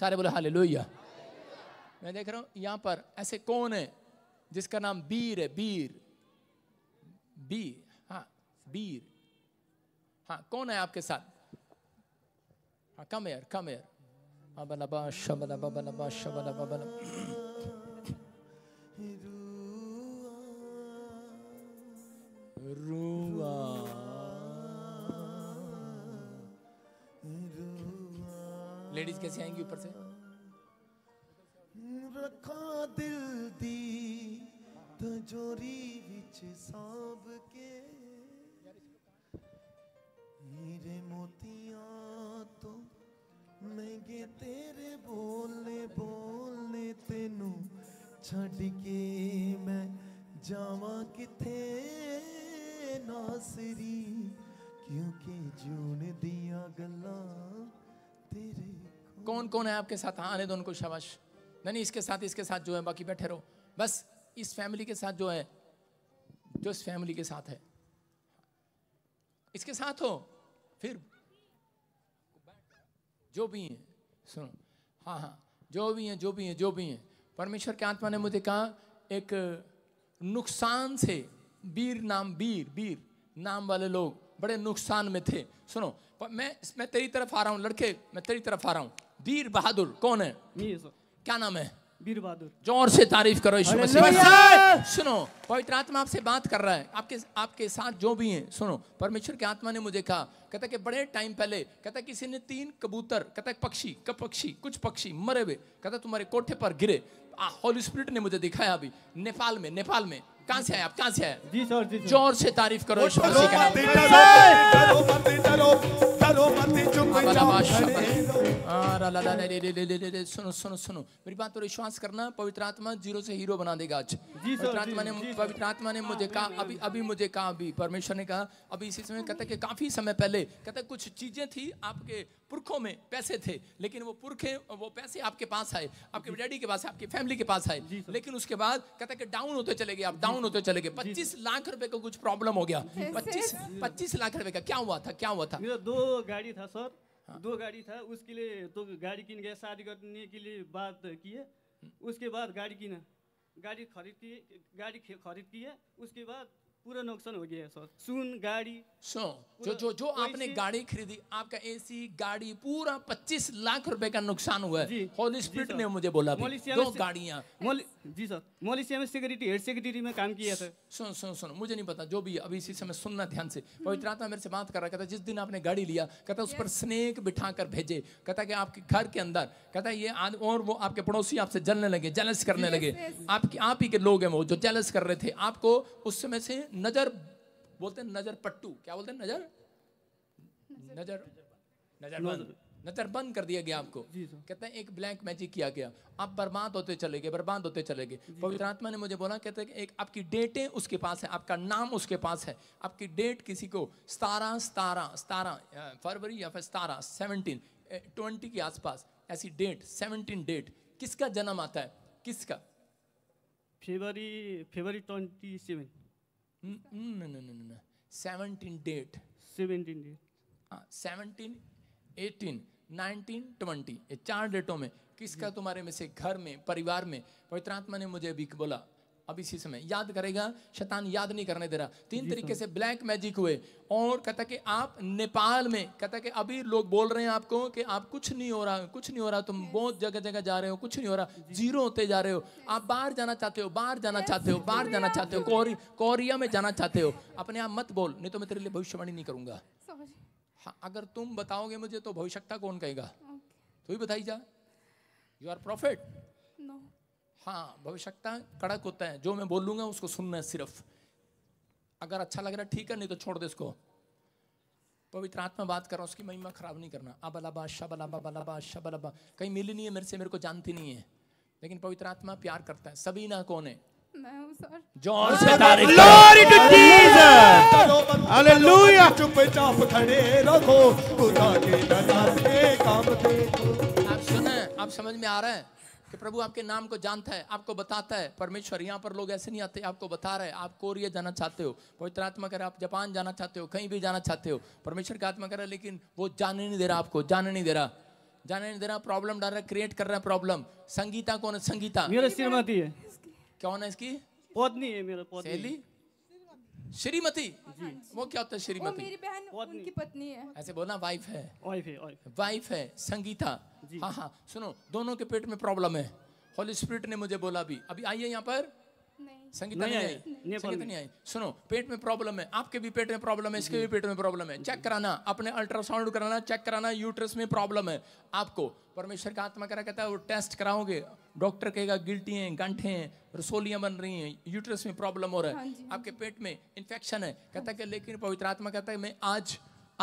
सारे बोले हाल लोहिया मैं देख रहा हूँ यहाँ पर ऐसे कौन है जिसका नाम बीर है बीर बी हाँ बीर हाँ कौन है आपके साथ हाँ कम एयर कम एयर हाँ बला बाबा शबला बाबा बला लेडीज कैसे आएंगी ऊपर से रखा दिल दी तजोरी बिच सांभ के मेरे मोतिया तो महंगे तेरे बोले बोले तेनू छड़ के मैं जावा कितें नासरी क्योंकि जून दिया गला तेरे कौन कौन है आपके साथ हाँ, आने दो उनको शाबाश नहीं इसके साथ इसके साथ जो है बाकी बैठे रहो बस इस फैमिली के साथ जो है जो इस फैमिली के साथ है इसके साथ हो फिर जो भी हैं सुनो हाँ हाँ जो भी हैं जो भी हैं जो भी हैं परमेश्वर के आत्मा ने मुझे कहा एक नुकसान से वीर नाम वीर वीर नाम वाले लोग बड़े नुकसान में थे सुनो मैं मैं तेरी तरफ आ रहा हूँ लड़के मैं तेरी तरफ आ रहा हूँ वीर बहादुर कौन है क्या नाम है वीर बहादुर जोर से तारीफ करो यीशु मसीह सुनो पवित्र आत्मा आपसे बात कर रहा है आपके आपके साथ जो भी हैं सुनो परमेश्वर के आत्मा ने मुझे कहा कहता कि बड़े टाइम पहले कहता किसी ने तीन कबूतर कहता पक्षी कब पक्षी कुछ पक्षी मरे हुए कहता तुम्हारे कोठे पर गिरे होली स्पिरिट ने मुझे दिखाया अभी नेपाल में नेपाल में कहां से आए आप कहां से आए जी सर जी जोर से तारीफ करो इस खुशी का सुनो सुनो सुनो मेरी बात पर तो विश्वास करना पवित्र आत्मा जीरो से हीरो बना देगा आज पवित्र आत्मा ने पवित्र आत्मा ने मुझे कहा अभी अभी मुझे कहा अभी परमेश्वर ने कहा अभी इसी समय कहता कि काफी समय पहले कहता कुछ चीजें थी आपके पुरखों में पैसे थे लेकिन वो पुरखे वो पैसे आपके पास आए आपके डैडी के पास आपकी फैमिली के पास आए लेकिन उसके बाद कहता कि डाउन होते चले गए आप डाउन होते चले गए पच्चीस लाख रुपए का कुछ प्रॉब्लम हो गया पच्चीस पच्चीस लाख रुपए का क्या हुआ था क्या हुआ था दो गाड़ी था सर दो गाड़ी था उसके लिए तो गाड़ी किन गया शादी करने के लिए बात किए उसके बाद गाड़ी किना गाड़ी खरीद किए गाड़ी खरीद किए उसके बाद पूरा नुकसान हो गया सर सुन गाड़ी सो जो जो जो आपने गाड़ी खरीदी आपका एसी गाड़ी पूरा 25 लाख रुपए का नुकसान हुआ है होली स्पिरिट ने मुझे बोला दो गाड़ियां जी सर मलेशिया में सिक्योरिटी हेड सिक्योरिटी में काम किया था सुन सुन सुन मुझे नहीं पता जो भी अभी इसी समय सुनना ध्यान से पवित्र आत्मा मेरे से बात कर रहा कहता जिस दिन आपने गाड़ी लिया कहता उस पर स्नेक बिठाकर भेजे कहता कि आपके घर के अंदर कहता ये और वो आपके पड़ोसी आपसे जलने लगे जलस करने लगे आपके आप ही के लोग हैं वो जो जलस कर रहे थे आपको उस समय से नजर बोलते हैं नजर पट्टू क्या बोलते हैं नजर नजर नजर बंद नजर बंद कर दिया गया आपको कहते हैं एक ब्लैंक मैजिक किया गया आप बर्बाद होते चले गए बर्बाद होते चले गए पवित्र आत्मा ने मुझे बोला कहते हैं एक आपकी डेटें उसके पास है आपका नाम उसके पास है आपकी डेट किसी को सतारा सतारा सतारा फरवरी या फिर सतारा सेवनटीन ट्वेंटी के आसपास ऐसी डेट सेवनटीन डेट किसका जन्म आता है किसका February February twenty seven Mm, mm, no, no, हाँ सेवनटीन एटीन नाइनटीन ट्वेंटी ये चार डेटों में किसका तुम्हारे में से घर में परिवार में पवित्रात्मा ने मुझे अभी बोला अब इसी समय याद करेगा शैतान याद नहीं करने दे रहा तीन तरीके से ब्लैक मैजिक हुए और कहता कि आप नेपाल में कहता कि अभी लोग बोल रहे हैं आपको कि आप कुछ नहीं हो रहा कुछ नहीं हो रहा तुम बहुत जगह जगह जा रहे हो कुछ नहीं हो रहा जीरो होते जा रहे हो आप बाहर जाना चाहते हो बाहर जाना चाहते हो बाहर जाना चाहते हो कोरिया में जाना चाहते हो अपने आप मत बोल नहीं तो मैं तेरे लिए भविष्यवाणी नहीं करूंगा हाँ, अगर तुम बताओगे मुझे तो भविष्यता कौन कहेगा तो ही बताई जा यू आर प्रॉफिट हाँ भविष्यता कड़क होता है जो मैं बोलूँगा उसको सुनना है सिर्फ अगर अच्छा लग रहा है ठीक है नहीं तो छोड़ दे इसको पवित्र आत्मा बात कर रहा हूँ उसकी महिमा खराब नहीं करना अब अलाबा शब अलाबा बलाबा शब अलाबा कहीं मिली नहीं है मेरे से मेरे को जानती नहीं है लेकिन पवित्र आत्मा प्यार करता है सभी ना कौन है जोर से Glory to Jesus! Hallelujah! चुपचाप खड़े रहो बुरा के नजारे काम देखो आप सुना आप समझ में आ रहा है कि प्रभु आपके नाम को जानता है आपको बताता है परमेश्वर यहाँ पर लोग ऐसे नहीं आते आपको बता रहे आप कोरिया जाना चाहते हो पवित्र आत्मा करे आप जापान जाना चाहते हो कहीं भी जाना चाहते हो परमेश्वर का आत्मा करे लेकिन वो जाने नहीं दे रहा आपको जाने नहीं दे रहा जाने नहीं दे रहा प्रॉब्लम डाल रहा क्रिएट कर रहा है प्रॉब्लम संगीता कौन है संगीता श्रीमती है कौन है इसकी पत्नी है मेरा श्रीमती हाँ वो क्या होता है श्रीमती मेरी बहन उनकी पत्नी है ऐसे बोलना वाइफ है वाइफ है वाइफ है संगीता हाँ हाँ सुनो दोनों के पेट में प्रॉब्लम है होली स्प्रिट ने मुझे बोला भी अभी आइए यहाँ पर संगीता नहीं, आई संगीता नहीं आई सुनो पेट में प्रॉब्लम है आपके भी पेट में प्रॉब्लम है इसके भी पेट में प्रॉब्लम है चेक कराना अपने अल्ट्रासाउंड कराना चेक कराना यूट्रस में प्रॉब्लम है आपको परमेश्वर का आत्मा करा कहता है वो टेस्ट कराओगे डॉक्टर कहेगा गिल्टी हैं गंठे हैं रसोलियाँ बन रही हैं यूट्रस में प्रॉब्लम हो रहा है हाँ हाँ आपके पेट में इन्फेक्शन है कहता है लेकिन पवित्र आत्मा कहता है मैं आज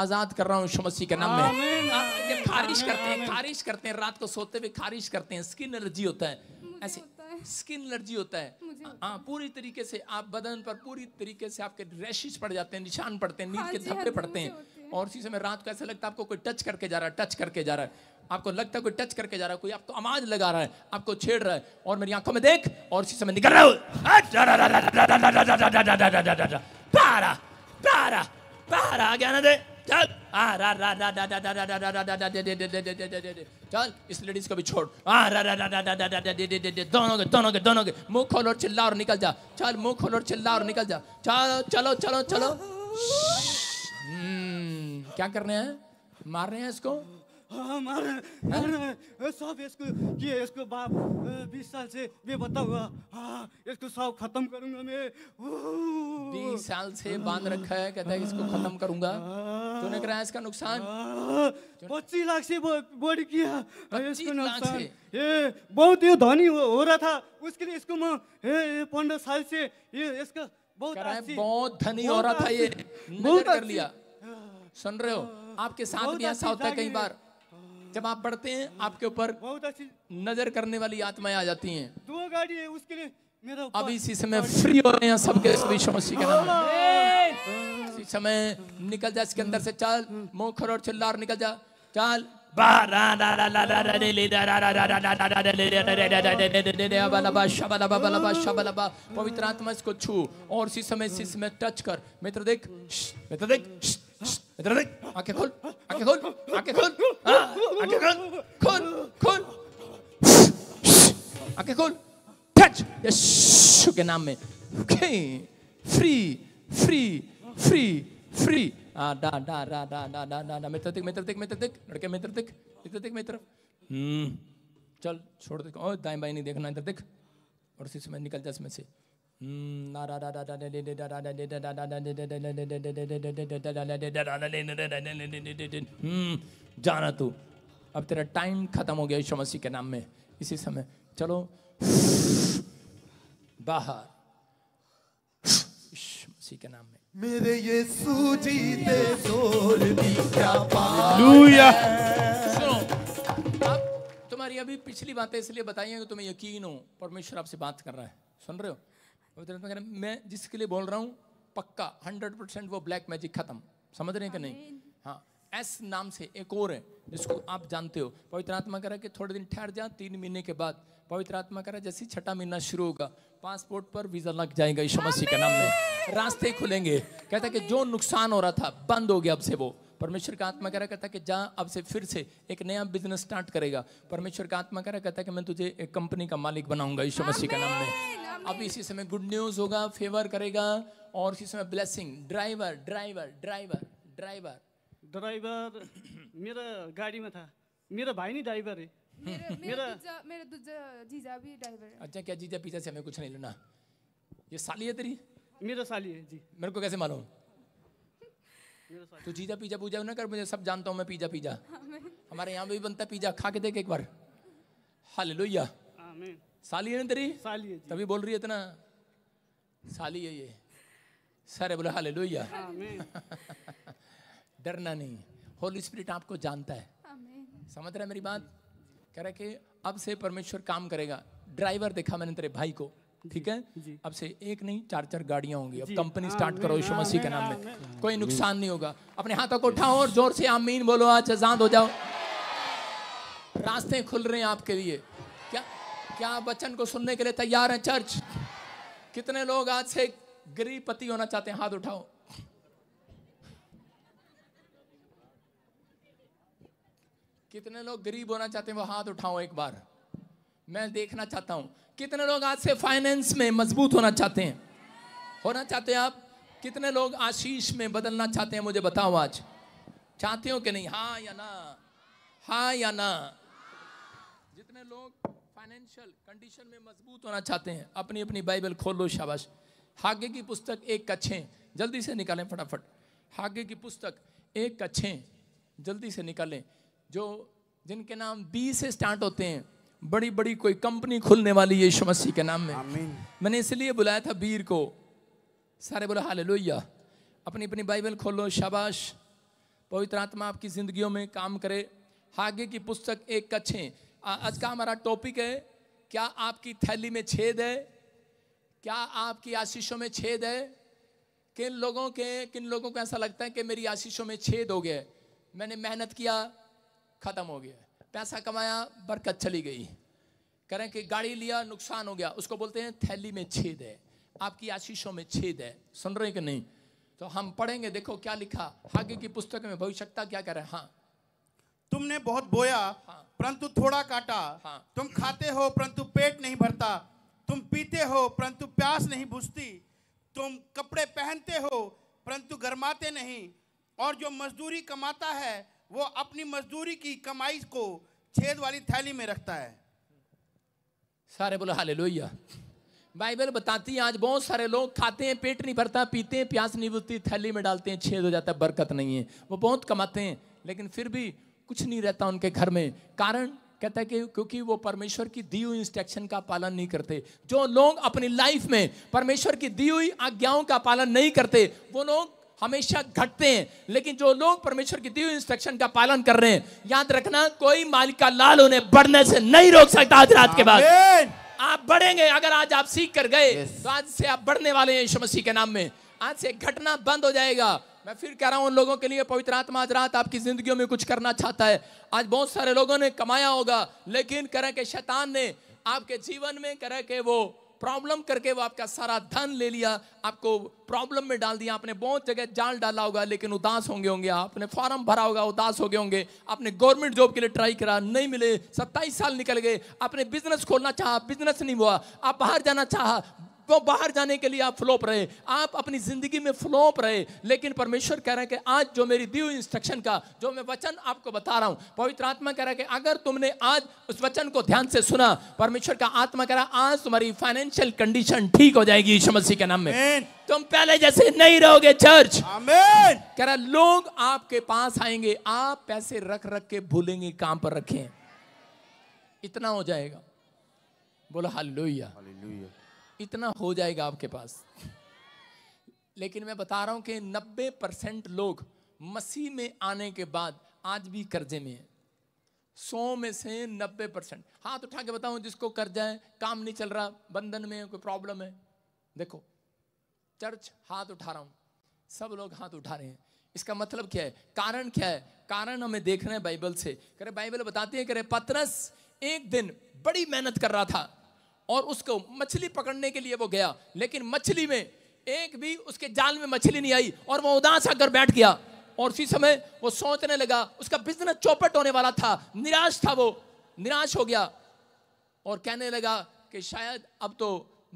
आजाद कर रहा हूँ शमसी के नाम में जब खारिश करते हैं खारिश करते हैं रात को सोते हुए खारिश करते हैं स्किन एलर्जी होता है ऐसे स्किन एलर्जी होता है हाँ पूरी तरीके से आप बदन पर पूरी तरीके से आपके रैशेज पड़ जाते हैं निशान पड़ते हैं नींद हाँ के हाँ धब्बे पड़ते हैं और उसी समय रात को ऐसा लगता है आपको कोई टच करके जा रहा है टच करके जा रहा है आपको लगता है कोई टच करके जा रहा है कोई आपको आवाज लगा रहा है आपको छेड़ रहा है और मेरी आंखों में देख और उसी समय निकल रहा हूँ पारा पारा पारा आ गया ना दे चल आ रा चल इस लेडीज को भी छोड़ आ रा रा दोनों के दोनों के दोनों के मुंह खोलो और चिल्ला और निकल जा चल मुंह खोलो चिल्ला और निकल जा चलो चलो चलो चलो हम्म, क्या कर रहे हैं मार रहे हैं इसको हमारे हाँ, हाँ सब इसको कि इसको बाप हाँ, बीस साल से बेपता हुआ हाँ, इसको सब खत्म करूंगा मैं बीस साल से बांध रखा है कहता है इसको खत्म करूंगा तूने कराया इसका नुकसान पच्चीस लाख से बोर्ड किया इसको नुकसान ये बहुत ये धनी हो, हो रहा था उसके लिए इसको मैं पंद्रह साल से ये इसका बहुत बहुत धनी हो रहा था ये बहुत कर लिया सुन रहे हो आपके साथ भी ऐसा होता है कई बार जब आप पढ़ते हैं हम्म। आपके ऊपर बहुत अच्छी नजर करने वाली आत्माएं आ जाती हैं दो गाड़ी है उसके लिए मेरा अब इसी समय फ्री हो रहे हैं सबके समस्या के नाम इसी समय निकल जा इसके अंदर से चल मोखर हम्म। और चिल्ला निकल जा चल oh। पवित्र आत्मा इसको छू और इसी समय इसी समय टच कर मित्र देख मित्र देख के नाम में okay free free free free आ डा डा डा डा डा डा डा डा मेरे तक मेरे तक मेरे तक लड़के मेरे तक इधर देख मेरी चल छोड़ दे ओ दाएं बाएं नहीं देखना इधर देख और उसी समय निकल जा इसमें से हम्म, जाना तू अब तेरा टाइम खत्म हो गया यीशु मसीह के नाम में इसी समय चलो बाहर यीशु मसीह के नाम में मेरे ये सूजी दे दी क्या सुनो अब तुम्हारी अभी पिछली बातें इसलिए बताइए कि तुम्हें यकीन हो परमेश्वर आपसे बात कर रहा है सुन रहे हो कह मैं जिसके लिए बोल रहा हूँ पक्का हंड्रेड परसेंट वो ब्लैक मैजिक खत्म समझ रहे हैं कि नहीं हाँ एस नाम से एक और है जिसको आप जानते हो पवित्र आत्मा कह रहा कि थोड़े दिन ठहर जा तीन महीने के बाद पवित्र आत्मा कह रहा जैसे छठा महीना शुरू होगा पासपोर्ट पर वीजा लग जाएगा यीशु मसीह के नाम में रास्ते खुलेंगे कहता कि जो नुकसान हो रहा था बंद हो गया अब से वो परमेश्वर का आत्मा कह रहा कहता कि जा अब से फिर से एक नया बिजनेस स्टार्ट करेगा परमेश्वर का आत्मा कह रहा कहता कि मैं तुझे एक कंपनी का मालिक बनाऊंगा यीशु मसीह के नाम में अब इसी समय गुड न्यूज होगा फेवर करेगा और इसी समय blessing driver driver driver driver driver मेरा गाड़ी में था मेरा भाई नहीं ड्राइवर है मेरा मेरा दूजा, जीजा भी ड्राइवर है अच्छा क्या जीजा पीछे से हमें कुछ नहीं लेना ये साली है तेरी मेरा साली है जी मेरे को कैसे मालूम तो जीजा पिज्जा पूजा ना कर मुझे सब जानता हूँ मैं पिज्जा पिज्जा हमारे यहाँ भी बनता है पिज्जा खा के देख एक बार हाल लोहिया साली है ना तेरी साली है तभी बोल रही है इतना साली है ये सारे बोले हाल लोहिया डरना नहीं होली स्पिरिट आपको जानता है समझ रहे मेरी बात कह रहे कि अब से परमेश्वर काम करेगा ड्राइवर देखा मैंने तेरे भाई को ठीक है अब से एक नहीं चार चार गाड़ियां होंगी अब कंपनी स्टार्ट करो यीशु मसीह के नाम में कोई नुकसान नहीं होगा अपने हाथों को उठाओ और जोर से आमीन बोलो आज आजाद हो जाओ रास्ते खुल रहे हैं आपके लिए क्या आप वचन को सुनने के लिए तैयार हैं चर्च कितने लोग आज से गरीबपति होना चाहते हैं हाथ उठाओ कितने लोग गरीब होना चाहते हैं वो हाथ उठाओ एक बार मैं देखना चाहता हूं कितने लोग आज से फाइनेंस में मजबूत होना चाहते हैं होना चाहते हैं आप कितने लोग आशीष में बदलना चाहते हैं मुझे बताओ आज चाहते हो कि नहीं हाँ या ना हाँ या ना जितने लोग फाइनेंशियल कंडीशन में मजबूत होना चाहते हैं अपनी अपनी बाइबल खोल लो शाबाश हागे की पुस्तक एक कच्छे जल्दी से निकालें फटाफट हागे की पुस्तक एक कच्छे जल्दी से निकालें जो जिनके नाम बी से स्टार्ट होते हैं बड़ी बड़ी कोई कंपनी खुलने वाली यीशु मसीह के नाम में मैंने इसलिए बुलाया था बीर को सारे बोले हाल अपनी अपनी बाइबल खोल लो शाबाश पवित्र आत्मा आपकी ज़िंदगियों में काम करे हागे की पुस्तक एक कच्छे आज का हमारा टॉपिक है क्या आपकी थैली में छेद है क्या आपकी आशीषों में छेद है किन लोगों के किन लोगों को ऐसा लगता है कि मेरी आशीषों में छेद हो गया मैंने मेहनत किया ख़त्म हो गया पैसा कमाया बरकत चली गई करें कि गाड़ी लिया नुकसान हो गया उसको बोलते हैं थैली में छेद है आपकी आशीषों में छेद है सुन रहे कि नहीं तो हम पढ़ेंगे देखो क्या लिखा आगे की पुस्तक में भविष्यता क्या कह रहे हैं हाँ तुमने बहुत बोया हाँ परंतु थोड़ा काटा हाँ। तुम खाते हो परंतु पेट नहीं भरता तुम पीते हो परंतु प्यास नहीं बुझती तुम कपड़े पहनते हो परंतु गर्माते नहीं और जो मजदूरी कमाता है वो अपनी मजदूरी की कमाई को छेद वाली थैली में रखता है सारे बोलो हाल लोहिया बाइबल बताती है आज बहुत सारे लोग खाते हैं पेट नहीं भरता पीते हैं प्यास नहीं बुझती थैली में डालते हैं छेद हो जाता है बरकत नहीं है वो बहुत कमाते हैं लेकिन फिर भी कुछ नहीं रहता उनके घर में कारण कहता है कि क्योंकि वो परमेश्वर की दी हुई इंस्ट्रक्शन का पालन नहीं करते जो लोग अपनी लाइफ में परमेश्वर की दी हुई आज्ञाओं का पालन नहीं करते वो लोग हमेशा घटते हैं लेकिन जो लोग परमेश्वर की दी हुई इंस्ट्रक्शन का पालन कर रहे हैं याद रखना कोई मालिक का लाल उन्हें बढ़ने से नहीं रोक सकता आज रात के बाद आप बढ़ेंगे अगर आज आप सीख कर गए तो आज से आप बढ़ने वाले हैं यीशु मसीह के नाम में आज से घटना बंद हो जाएगा मैं फिर कह रहा हूँ उन लोगों के लिए पवित्र आत्मा आज रात आपकी ज़िंदगी में कुछ करना चाहता है आज बहुत सारे लोगों ने कमाया होगा लेकिन करें के शैतान ने आपके जीवन में करें के वो प्रॉब्लम करके वो आपका सारा धन ले लिया आपको प्रॉब्लम में डाल दिया आपने बहुत जगह जाल डाला होगा लेकिन उदास होंगे होंगे आपने फॉर्म भरा होगा उदास हो गए होंगे आपने गवर्नमेंट जॉब के लिए ट्राई करा नहीं मिले सत्ताईस साल निकल गए आपने बिजनेस खोलना चाहा बिजनेस नहीं हुआ आप बाहर जाना चाहा वो बाहर जाने के लिए आप फ्लोप रहे आप अपनी जिंदगी में फ्लोप रहे लेकिन परमेश्वर कह रहे हैं कि आज जो मेरी दी हुई इंस्ट्रक्शन का जो मैं वचन आपको बता रहा हूँ पवित्र आत्मा कह रहा है कि अगर तुमने आज उस वचन को ध्यान से सुना परमेश्वर का आत्मा कह रहा आज तुम्हारी फाइनेंशियल कंडीशन ठीक हो जाएगी यीशु मसीह के नाम में Amen. तुम पहले जैसे नहीं रहोगे चर्च Amen. कह रहा लोग आपके पास आएंगे आप पैसे रख रख के भूलेंगे काम पर रखें इतना हो जाएगा बोला हालेलुया हालेलुया इतना हो जाएगा आपके पास लेकिन मैं बता रहा हूं कि 90 परसेंट लोग मसीह में आने के बाद आज भी कर्जे में हैं सौ में से 90 परसेंट हाथ उठा के बताऊं जिसको कर्जा है काम नहीं चल रहा बंधन में कोई प्रॉब्लम है देखो चर्च हाथ उठा रहा हूं सब लोग हाथ उठा रहे हैं इसका मतलब क्या है कारण क्या है कारण हमें देख रहे हैं बाइबल से करे बाइबल बताती है करे पत्रस एक दिन बड़ी मेहनत कर रहा था और उसको मछली पकड़ने के लिए वो गया लेकिन मछली में एक भी उसके जाल में मछली नहीं आई और वो उदास आकर बैठ गया और उसी समय वो सोचने लगा उसका बिजनेस चौपट होने वाला था निराश था वो निराश हो गया और कहने लगा कि शायद अब तो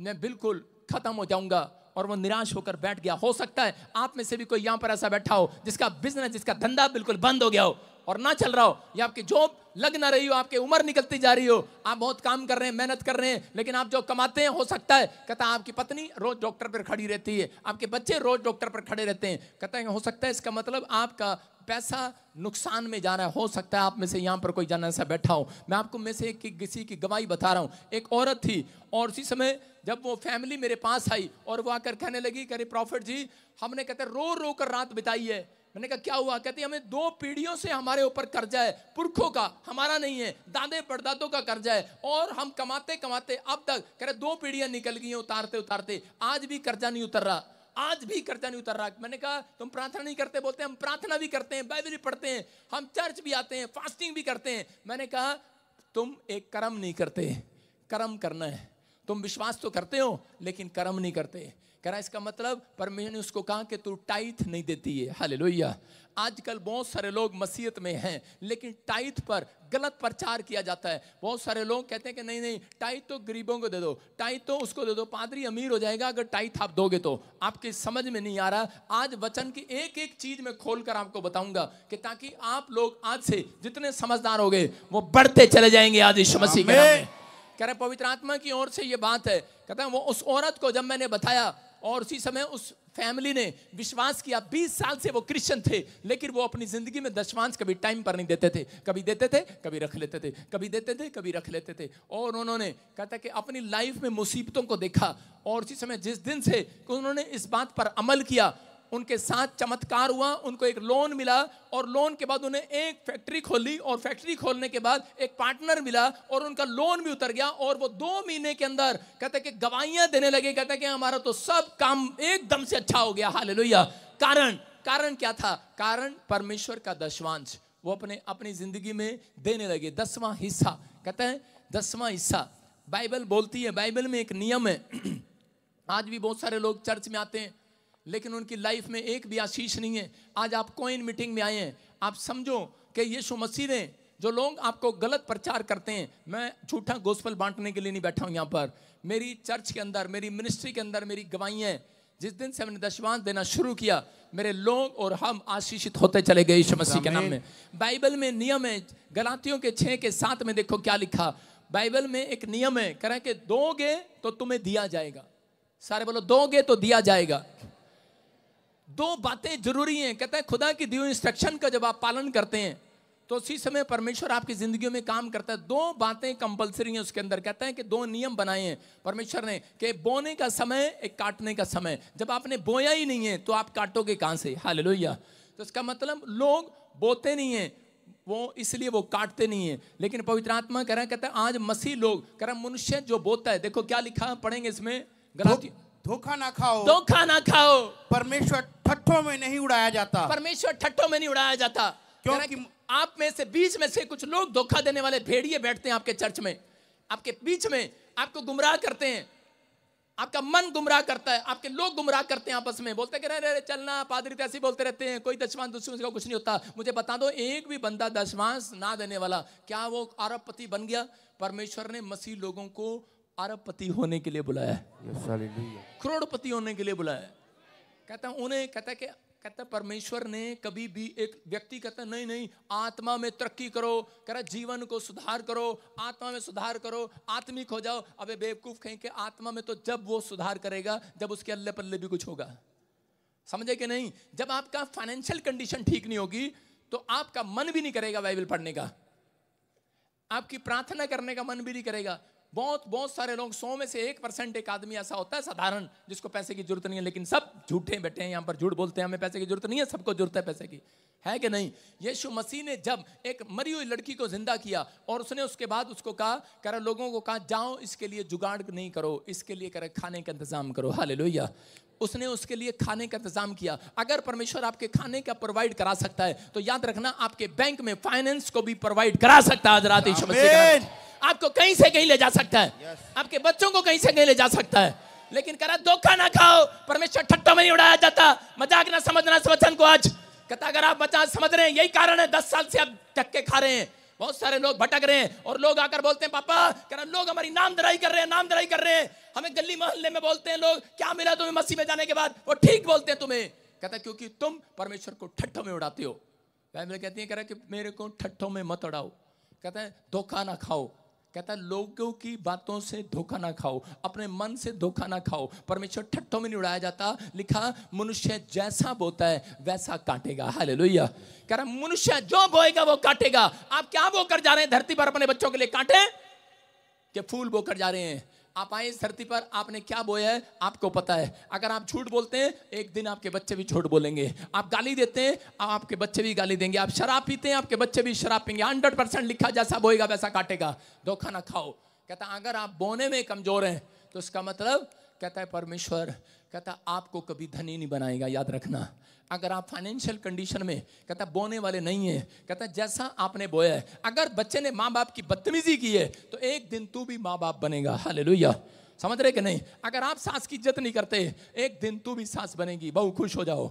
मैं बिल्कुल ख़त्म हो जाऊंगा और वो निराश होकर बैठ गया हो सकता है आप में से भी कोई यहां पर ऐसा बैठा हो जिसका बिजनेस जिसका धंधा बिल्कुल बंद हो गया हो और ना चल रहा हो या आपकी जॉब लग ना रही हो आपकी उम्र निकलती जा रही हो आप बहुत काम कर रहे हैं मेहनत कर रहे हैं लेकिन आप जो कमाते हैं हो सकता है कहता है आपकी पत्नी रोज डॉक्टर पर खड़ी रहती है आपके बच्चे रोज डॉक्टर पर खड़े रहते हैं कहता है हो सकता है इसका मतलब आपका पैसा नुकसान में जा रहा है हो सकता है आप में से यहाँ पर कोई जाना ऐसा बैठा हो मैं आपको में से कि किसी की गवाही बता रहा हूँ एक औरत थी और उसी समय जब वो फैमिली मेरे पास आई और वो आकर कहने लगी कह रही प्रॉफिट जी हमने कहते रो रो कर रात बिताई है मैंने कहा क्या हुआ कहते हमें दो पीढ़ियों से हमारे ऊपर कर्जा है पुरखों का हमारा नहीं है दादे परदादों का कर्जा है और हम कमाते कमाते अब तक कह रहे दो पीढ़ियां निकल गई हैं उतारते उतारते आज भी कर्जा नहीं उतर रहा आज भी कर्जा नहीं उतर रहा मैंने कहा तुम प्रार्थना नहीं करते बोलते हम प्रार्थना भी करते हैं बाइबल भी पढ़ते हैं हम चर्च भी आते हैं फास्टिंग भी करते हैं मैंने कहा तुम एक कर्म नहीं करते कर्म करना है तुम विश्वास तो करते हो लेकिन कर्म नहीं करते कह रहा है इसका मतलब परमेश्वर ने उसको कहा कि तू टाइथ नहीं देती है हाल आजकल बहुत सारे लोग मसीहत में हैं लेकिन टाइथ पर गलत प्रचार किया जाता है बहुत सारे लोग कहते हैं कि नहीं नहीं टाइथ तो गरीबों को दे दो टाइथ तो उसको दे दो पादरी अमीर हो जाएगा अगर टाइथ आप दोगे तो आपके समझ में नहीं आ रहा आज वचन की एक एक चीज में खोल कर आपको बताऊंगा कि ताकि आप लोग आज से जितने समझदार हो गए वो बढ़ते चले जाएंगे आज इस मसीह के में कह रहे पवित्र आत्मा की ओर से ये बात है कहता है वो उस औरत को जब मैंने बताया और उसी समय उस फैमिली ने विश्वास किया 20 साल से वो क्रिश्चियन थे लेकिन वो अपनी ज़िंदगी में दशवांश कभी टाइम पर नहीं देते थे कभी देते थे कभी रख लेते थे कभी देते थे कभी रख लेते थे और उन्होंने कहता कि अपनी लाइफ में मुसीबतों को देखा और उसी समय जिस दिन से उन्होंने इस बात पर अमल किया उनके साथ चमत्कार हुआ उनको एक लोन मिला और लोन के बाद उन्हें एक फैक्ट्री खोली और फैक्ट्री खोलने के बाद एक पार्टनर मिला और उनका लोन भी उतर गया और वो दो महीने के अंदर कहते कि गवाइयां देने लगे कहते कि हमारा तो सब काम एकदम से अच्छा हो गया हाल कारण कारण क्या था कारण परमेश्वर का दशवांश वो अपने अपनी जिंदगी में देने लगे दसवां हिस्सा कहते हैं दसवां हिस्सा बाइबल बोलती है बाइबल में एक नियम है आज भी बहुत सारे लोग चर्च में आते हैं लेकिन उनकी लाइफ में एक भी आशीष नहीं है आज आप कोइन मीटिंग में आए हैं आप समझो कि यीशु मसीह ने जो लोग आपको गलत प्रचार करते हैं मैं झूठा गोस्पल बांटने के लिए नहीं बैठा हूँ यहाँ पर मेरी चर्च के अंदर मेरी मिनिस्ट्री के अंदर मेरी गवाही है जिस दिन से हमने दशवांश देना शुरू किया मेरे लोग और हम आशीषित होते चले गए यीशु मसीह के नाम में बाइबल में नियम है गलातियों के छः के सात में देखो क्या लिखा बाइबल में एक नियम है करें कि दोगे तो तुम्हें दिया जाएगा सारे बोलो दोगे तो दिया जाएगा दो बातें जरूरी हैं कहते हैं खुदा की दी इंस्ट्रक्शन का जब आप पालन करते हैं तो उसी समय परमेश्वर आपकी ज़िंदगी में काम करता है दो बातें कंपलसरी हैं उसके अंदर कहते हैं कि दो नियम बनाए हैं परमेश्वर ने कि बोने का समय एक काटने का समय जब आपने बोया ही नहीं है तो आप काटोगे कहाँ से हाल तो इसका मतलब लोग बोते नहीं हैं वो इसलिए वो काटते नहीं है लेकिन पवित्र आत्मा कह रहा कहते हैं आज मसीह लोग कह रहे मनुष्य जो बोता है देखो क्या लिखा पढ़ेंगे इसमें धोखा ना खाओ धोखा ना खाओ परमेश्वर ठट्ठों में नहीं उड़ाया जाता परमेश्वर ठट्ठों में नहीं उड़ाया जाता क्योंकि आप में से बीच में से कुछ लोग धोखा देने वाले भेड़िए बैठते हैं आपके चर्च में आपके बीच में आपको गुमराह करते हैं आपका मन गुमराह करता है आपके लोग गुमराह करते हैं आपस में बोलते हैं अरे चलना पादरी तो ऐसे बोलते रहते हैं कोई दशमांश दूसरे का कुछ नहीं होता मुझे बता दो एक भी बंदा दशमांश ना देने वाला क्या वो आरोपति बन गया परमेश्वर ने मसीह लोगों को अरबपति होने के लिए बुलाया है करोड़पति होने के लिए बुलाया है कहता उन्हें कहता कि कहता परमेश्वर ने कभी भी एक व्यक्ति कहता नहीं नहीं आत्मा में तरक्की करो कह रहा जीवन को सुधार करो आत्मा में सुधार करो आत्मिक हो जाओ अबे बेवकूफ कहें कि आत्मा में तो जब वो सुधार करेगा जब उसके अल्ले पल्ले भी कुछ होगा समझे कि नहीं जब आपका फाइनेंशियल कंडीशन ठीक नहीं होगी तो आपका मन भी नहीं करेगा बाइबल पढ़ने का आपकी प्रार्थना करने का मन भी नहीं करेगा बहुत बहुत सारे लोग सौ में से एक परसेंट एक आदमी ऐसा होता है साधारण जिसको पैसे की जरूरत नहीं है लेकिन सब झूठे बैठे हैं यहाँ पर झूठ बोलते हैं हमें पैसे की जरूरत नहीं है सबको जरूरत है पैसे की है कि नहीं यीशु मसीह ने जब एक मरी हुई लड़की को जिंदा किया और उसने उसके बाद उसको कहा कह लोगों को कहा जाओ इसके लिए जुगाड़ नहीं करो इसके लिए करे खाने का इंतजाम करो हाल उसने उसके लिए खाने का इंतजाम किया अगर परमेश्वर आपके खाने का प्रोवाइड करा सकता है तो याद रखना आपके बैंक में फाइनेंस को भी प्रोवाइड करा सकता है हजरात आपको कहीं से कहीं ले जा सकता है आपके बच्चों को कहीं से कहीं ले जा सकता है लेकिन करा धोखा ना खाओ परमेश्वर ठट्टा में नहीं उड़ाया जाता मजाक ना समझना इस वचन को आज कहता अगर आप बचा समझ रहे हैं यही कारण है दस साल से आप धक्के खा रहे हैं बहुत सारे लोग भटक रहे हैं और लोग आकर बोलते हैं पापा कह लोग हमारी नाम दराई कर रहे हैं नाम दराई कर रहे हैं हमें गली मोहल्ले में बोलते हैं लोग क्या मिला तुम्हें मसीह में जाने के बाद वो ठीक बोलते हैं तुम्हें कहता क्योंकि तुम परमेश्वर को ठट्ठों में उड़ाते हो कहती है कह रहा कि मेरे को ठट्ठों में मत उड़ाओ कहते हैं धोखा ना खाओ कहता है लोगों की बातों से धोखा ना खाओ अपने मन से धोखा ना खाओ परमेश्वर ठट्ठों में नहीं उड़ाया जाता लिखा मनुष्य जैसा बोता है वैसा काटेगा हाले लोहिया कह रहा मनुष्य जो बोएगा वो काटेगा आप क्या बोकर जा रहे हैं धरती पर अपने बच्चों के लिए काटे के फूल बोकर जा रहे हैं आप आए इस धरती पर आपने क्या बोया है आपको पता है अगर आप झूठ बोलते हैं एक दिन आपके बच्चे भी झूठ बोलेंगे आप गाली देते हैं आपके बच्चे भी गाली देंगे आप शराब पीते हैं आपके बच्चे भी शराब पीएंगे हंड्रेड परसेंट लिखा जैसा बोएगा वैसा काटेगा धोखा ना खाओ कहता अगर आप बोने में कमजोर हैं तो उसका मतलब कहता है परमेश्वर कहता आपको कभी धनी नहीं बनाएगा याद रखना अगर आप फाइनेंशियल कंडीशन में कहता बोने वाले नहीं है कहता जैसा आपने बोया है अगर बच्चे ने माँ बाप की बदतमीजी की है तो एक दिन तू भी माँ बाप बनेगा हाल समझ रहे कि नहीं अगर आप सास की इज्जत नहीं करते एक दिन तू भी सास बनेगी बहु खुश हो जाओ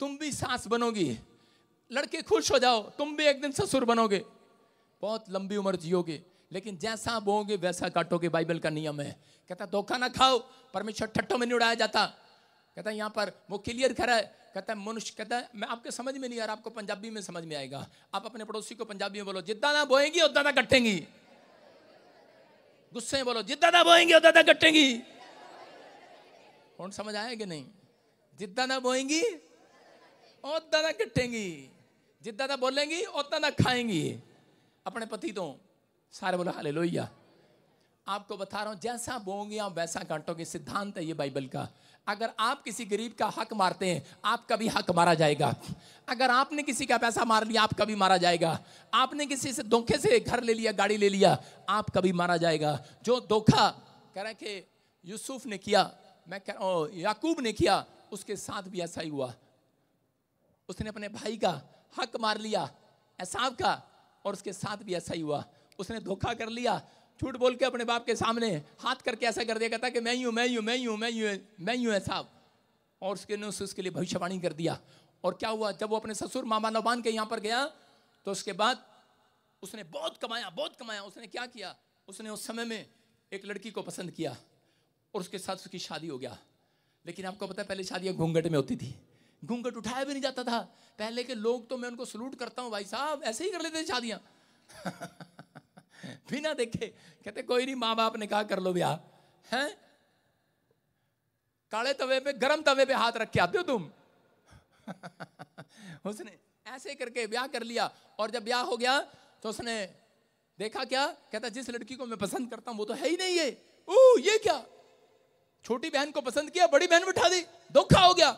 तुम भी सास बनोगी लड़के खुश हो जाओ तुम भी एक दिन ससुर बनोगे बहुत लंबी उम्र जियोगे लेकिन जैसा बोगे वैसा काटोगे बाइबल का नियम है कहता धोखा ना खाओ परमेश्वर ठट्टों में नहीं उड़ाया जाता कहता है यहाँ पर वो क्लियर खरा है कहता है मनुष्य कहता है मैं आपके समझ में नहीं आ रहा आपको पंजाबी में समझ में आएगा आप अपने पड़ोसी को पंजाबी में बोलो जितना ना बोएंगी उतना ना कटेंगी गुस्से में बोलो जितना ना बोएंगी उतना ना कटेंगी कौन समझ आया कि नहीं जितना ना बोएंगी उतना ना कटेंगी जितना ना बोलेंगी उतना ना खाएंगी अपने पति तो सारे बोलो हाले लोहिया आपको बता रहा हूँ जैसा बोंगे आप वैसा काटोगे सिद्धांत है ये बाइबल का अगर आप किसी गरीब का हक मारते हैं आप कभी हक मारा जाएगा अगर आपने किसी का पैसा मार लिया आप कभी मारा जाएगा आपने किसी से धोखे से घर ले लिया गाड़ी ले लिया आप कभी मारा जाएगा जो धोखा कह रहे कि यूसुफ ने किया मैं कह रहा याकूब ने किया उसके साथ भी ऐसा ही हुआ उसने अपने भाई का हक मार लिया एसाब का और उसके साथ भी ऐसा ही हुआ उसने धोखा कर लिया झूठ बोल के अपने बाप के सामने हाथ करके ऐसा कर दिया कहता कि मैं यूं मैं यूं मैं यूं मैं यूं मैं यूं ऐसा और उसके ने उसके लिए भविष्यवाणी कर दिया और क्या हुआ जब वो अपने ससुर मामा नौबान के यहाँ पर गया तो उसके बाद उसने बहुत कमाया बहुत कमाया उसने क्या किया उसने उस समय में एक लड़की को पसंद किया और उसके साथ उसकी शादी हो गया लेकिन आपको पता है पहले शादियाँ घूंघट में होती थी घूंघट उठाया भी नहीं जाता था पहले के लोग तो मैं उनको सलूट करता हूँ भाई साहब ऐसे ही कर लेते थे शादियाँ बिना देखे कहते कोई नहीं माँ बाप ने कहा कर लो ब्याह हैं काले तवे पे गरम तवे पे हाथ रख के आते हो तुम उसने ऐसे करके ब्याह कर लिया और जब ब्याह हो गया तो उसने देखा क्या कहता जिस लड़की को मैं पसंद करता हूं वो तो है ही नहीं है ओ ये क्या छोटी बहन को पसंद किया बड़ी बहन बिठा दी धोखा हो गया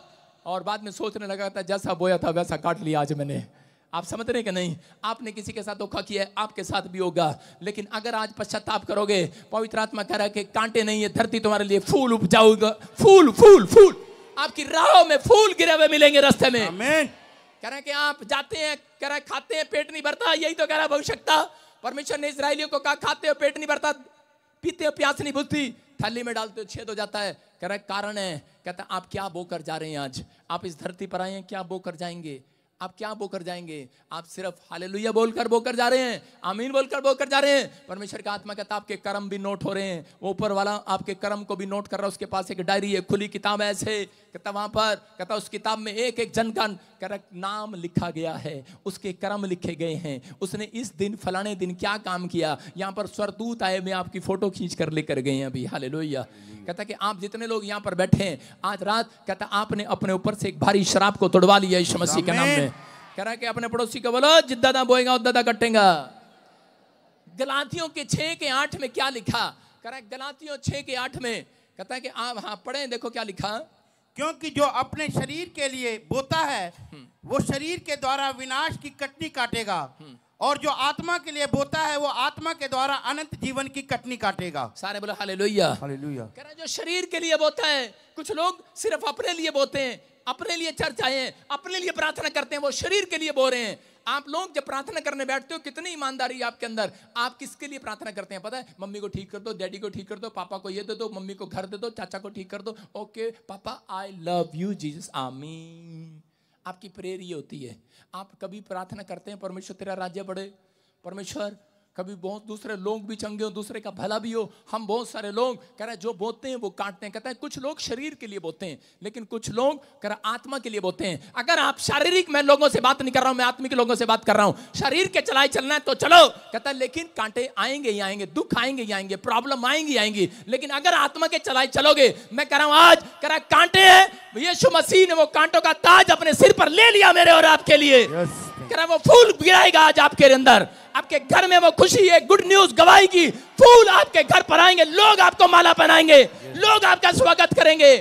और बाद में सोचने लगा था जैसा बोया था वैसा काट लिया आज मैंने आप समझ रहे कि नहीं आपने किसी के साथ धोखा किया है आपके साथ भी होगा लेकिन अगर आज पश्चाताप करोगे पवित्र आत्मा कह रहा है कि कांटे नहीं है धरती तुम्हारे लिए फूल उपजाऊगा फूल फूल फूल आपकी राह में फूल गिरे हुए मिलेंगे रास्ते में कह रहे कि आप जाते हैं कह रहे खाते हैं पेट नहीं भरता यही तो कह रहा भविष्यता परमेश्वर ने इसराइलियों को कहा खाते हो पेट नहीं भरता पीते हो प्यास नहीं बुझती थाली में डालते हो छेद हो जाता है कह रहे कारण है कहता आप क्या बोकर जा रहे हैं आज आप इस धरती पर आए हैं क्या बोकर जाएंगे आप क्या बोकर जाएंगे आप सिर्फ हाले लुया बोलकर बोकर जा रहे हैं आमीन बोलकर बोकर जा रहे हैं परमेश्वर का आत्मा कहता आपके कर्म भी नोट हो रहे हैं वो ऊपर वाला आपके कर्म को भी नोट कर रहा है उसके पास एक डायरी है खुली किताब ऐसे कहता वहां पर कहता उस किताब में एक एक जन का करेक्ट नाम लिखा गया है उसके कर्म लिखे गए हैं उसने इस दिन फलाने दिन क्या काम किया यहाँ पर स्वरदूत आए में आपकी फोटो खींच कर लेकर गए हैं अभी हाले कहता कि आप जितने लोग यहाँ पर बैठे हैं आज रात कहता आपने अपने ऊपर से एक भारी शराब को तोड़वा लिया इस मसीह के नाम में कह रहा है कि अपने पड़ोसी को बोलो जिदा दा बोएगा उदा दा कटेगा गलातियों के छः के आठ में क्या लिखा कह रहा है गलातियों छः के आठ में कहता है कि आप हाँ, हाँ पढ़े देखो क्या लिखा क्योंकि जो अपने शरीर के लिए बोता है हम्म। वो शरीर के द्वारा विनाश की कटनी काटेगा हम्म। और जो आत्मा के लिए बोता है वो आत्मा के द्वारा अनंत जीवन की कटनी काटेगा सारे बोले हाले लोहिया जो शरीर के लिए बोता है कुछ लोग सिर्फ अपने लिए बोते हैं अपने लिए चर्च आए हैं अपने लिए प्रार्थना करते हैं वो शरीर के लिए बो रहे हैं आप लोग जब प्रार्थना करने बैठते हो कितनी ईमानदारी आपके अंदर आप किसके लिए प्रार्थना करते हैं पता है मम्मी को ठीक कर दो डैडी को ठीक कर दो पापा को ये दे दो मम्मी को घर दे दो चाचा को ठीक कर दो ओके पापा आई लव यू जीसस आमी आपकी प्रेयर ये होती है आप कभी प्रार्थना करते हैं परमेश्वर तेरा राज्य बढ़े परमेश्वर कभी बहुत दूसरे लोग भी चंगे हो दूसरे का भला भी हो हम बहुत सारे लोग कह रहे जो बोते हैं वो काटते हैं कहते हैं कुछ लोग शरीर के लिए बोते हैं लेकिन कुछ लोग कह रहे आत्मा के लिए बोते हैं अगर आप शारीरिक मैं लोगों से बात नहीं कर रहा हूं मैं आत्मिक लोगों से बात कर रहा हूं शरीर के चलाए चलना है तो चलो कहता है लेकिन कांटे आएंगे ही आएंगे दुख आएंगे ही आएंगे प्रॉब्लम आएंगी आएंगी लेकिन अगर आत्मा के चलाए चलोगे मैं कह रहा हूं आज कह रहा कांटे हैं यीशु मसीह ने वो कांटों का ताज अपने सिर पर ले लिया मेरे और आपके लिए yes. करा वो फूल गिराएगा आज आपके अंदर आपके घर में वो खुशी है गुड न्यूज गवाएगी फूल आपके घर पर आएंगे लोग आपको माला पहनाएंगे लोग आपका स्वागत करेंगे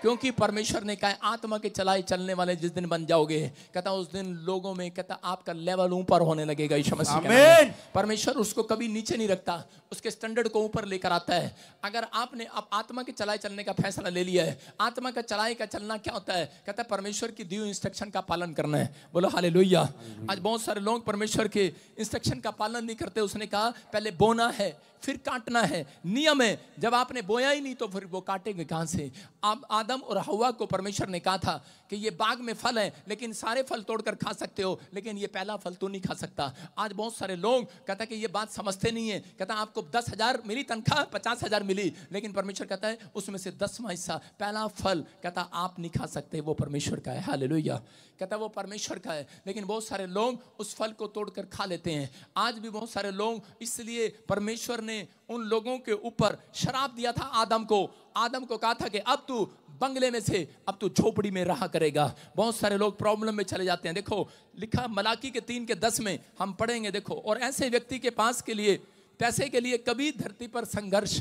क्योंकि परमेश्वर ने कहा आत्मा के चलाए चलने वाले जिस दिन बन जाओगे कहता उस दिन लोगों में कहता आपका लेवल ऊपर होने लगेगा यीशु मसीह परमेश्वर उसको कभी नीचे नहीं रखता उसके स्टैंडर्ड को ऊपर लेकर आता है अगर आपने आप आत्मा के चलाए चलने का फैसला ले लिया है आत्मा का चलाए का चलना क्या होता है कहता है परमेश्वर की दी इंस्ट्रक्शन का पालन करना है बोलो हाले आज बहुत सारे लोग परमेश्वर के इंस्ट्रक्शन का पालन नहीं करते उसने कहा पहले बोना है फिर काटना है नियम है जब आपने बोया ही नहीं तो फिर वो काटेंगे कहाँ से आप आदम और हवा को परमेश्वर ने कहा था कि ये बाग में फल हैं लेकिन सारे फल तोड़कर खा सकते हो लेकिन ये पहला फल तो नहीं खा सकता आज बहुत सारे लोग कहता कि ये बात समझते नहीं है कहता आपको दस हज़ार मिली तनख्वाह पचास हज़ार मिली लेकिन परमेश्वर कहता है उसमें से दसवा हिस्सा पहला फल कहता आप नहीं खा सकते वो परमेश्वर का है हाल कहता वो परमेश्वर का है लेकिन बहुत सारे लोग उस फल को तोड़कर खा लेते हैं आज भी बहुत सारे लोग इसलिए परमेश्वर ने उन लोगों के ऊपर शराब दिया था आदम को आदम को कहा था कि अब तू बंगले में से अब तू झोपड़ी में रहा करेगा बहुत सारे लोग प्रॉब्लम में चले जाते हैं देखो लिखा मलाकी के तीन के दस में हम पढ़ेंगे देखो और ऐसे व्यक्ति के पास के लिए पैसे के लिए कभी धरती पर संघर्ष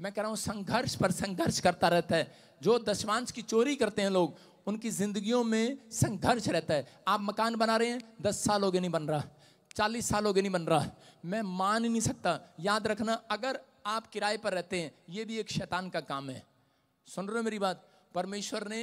मैं कह रहा हूँ संघर्ष पर संघर्ष करता रहता है जो दशमांश की चोरी करते हैं लोग उनकी जिंदगियों में संघर्ष रहता है आप मकान बना रहे हैं दस साल हो गए नहीं बन रहा चालीस साल हो गए नहीं बन रहा मैं मान ही नहीं सकता याद रखना अगर आप किराए पर रहते हैं ये भी एक शैतान का काम है सुन रहे हो मेरी बात परमेश्वर ने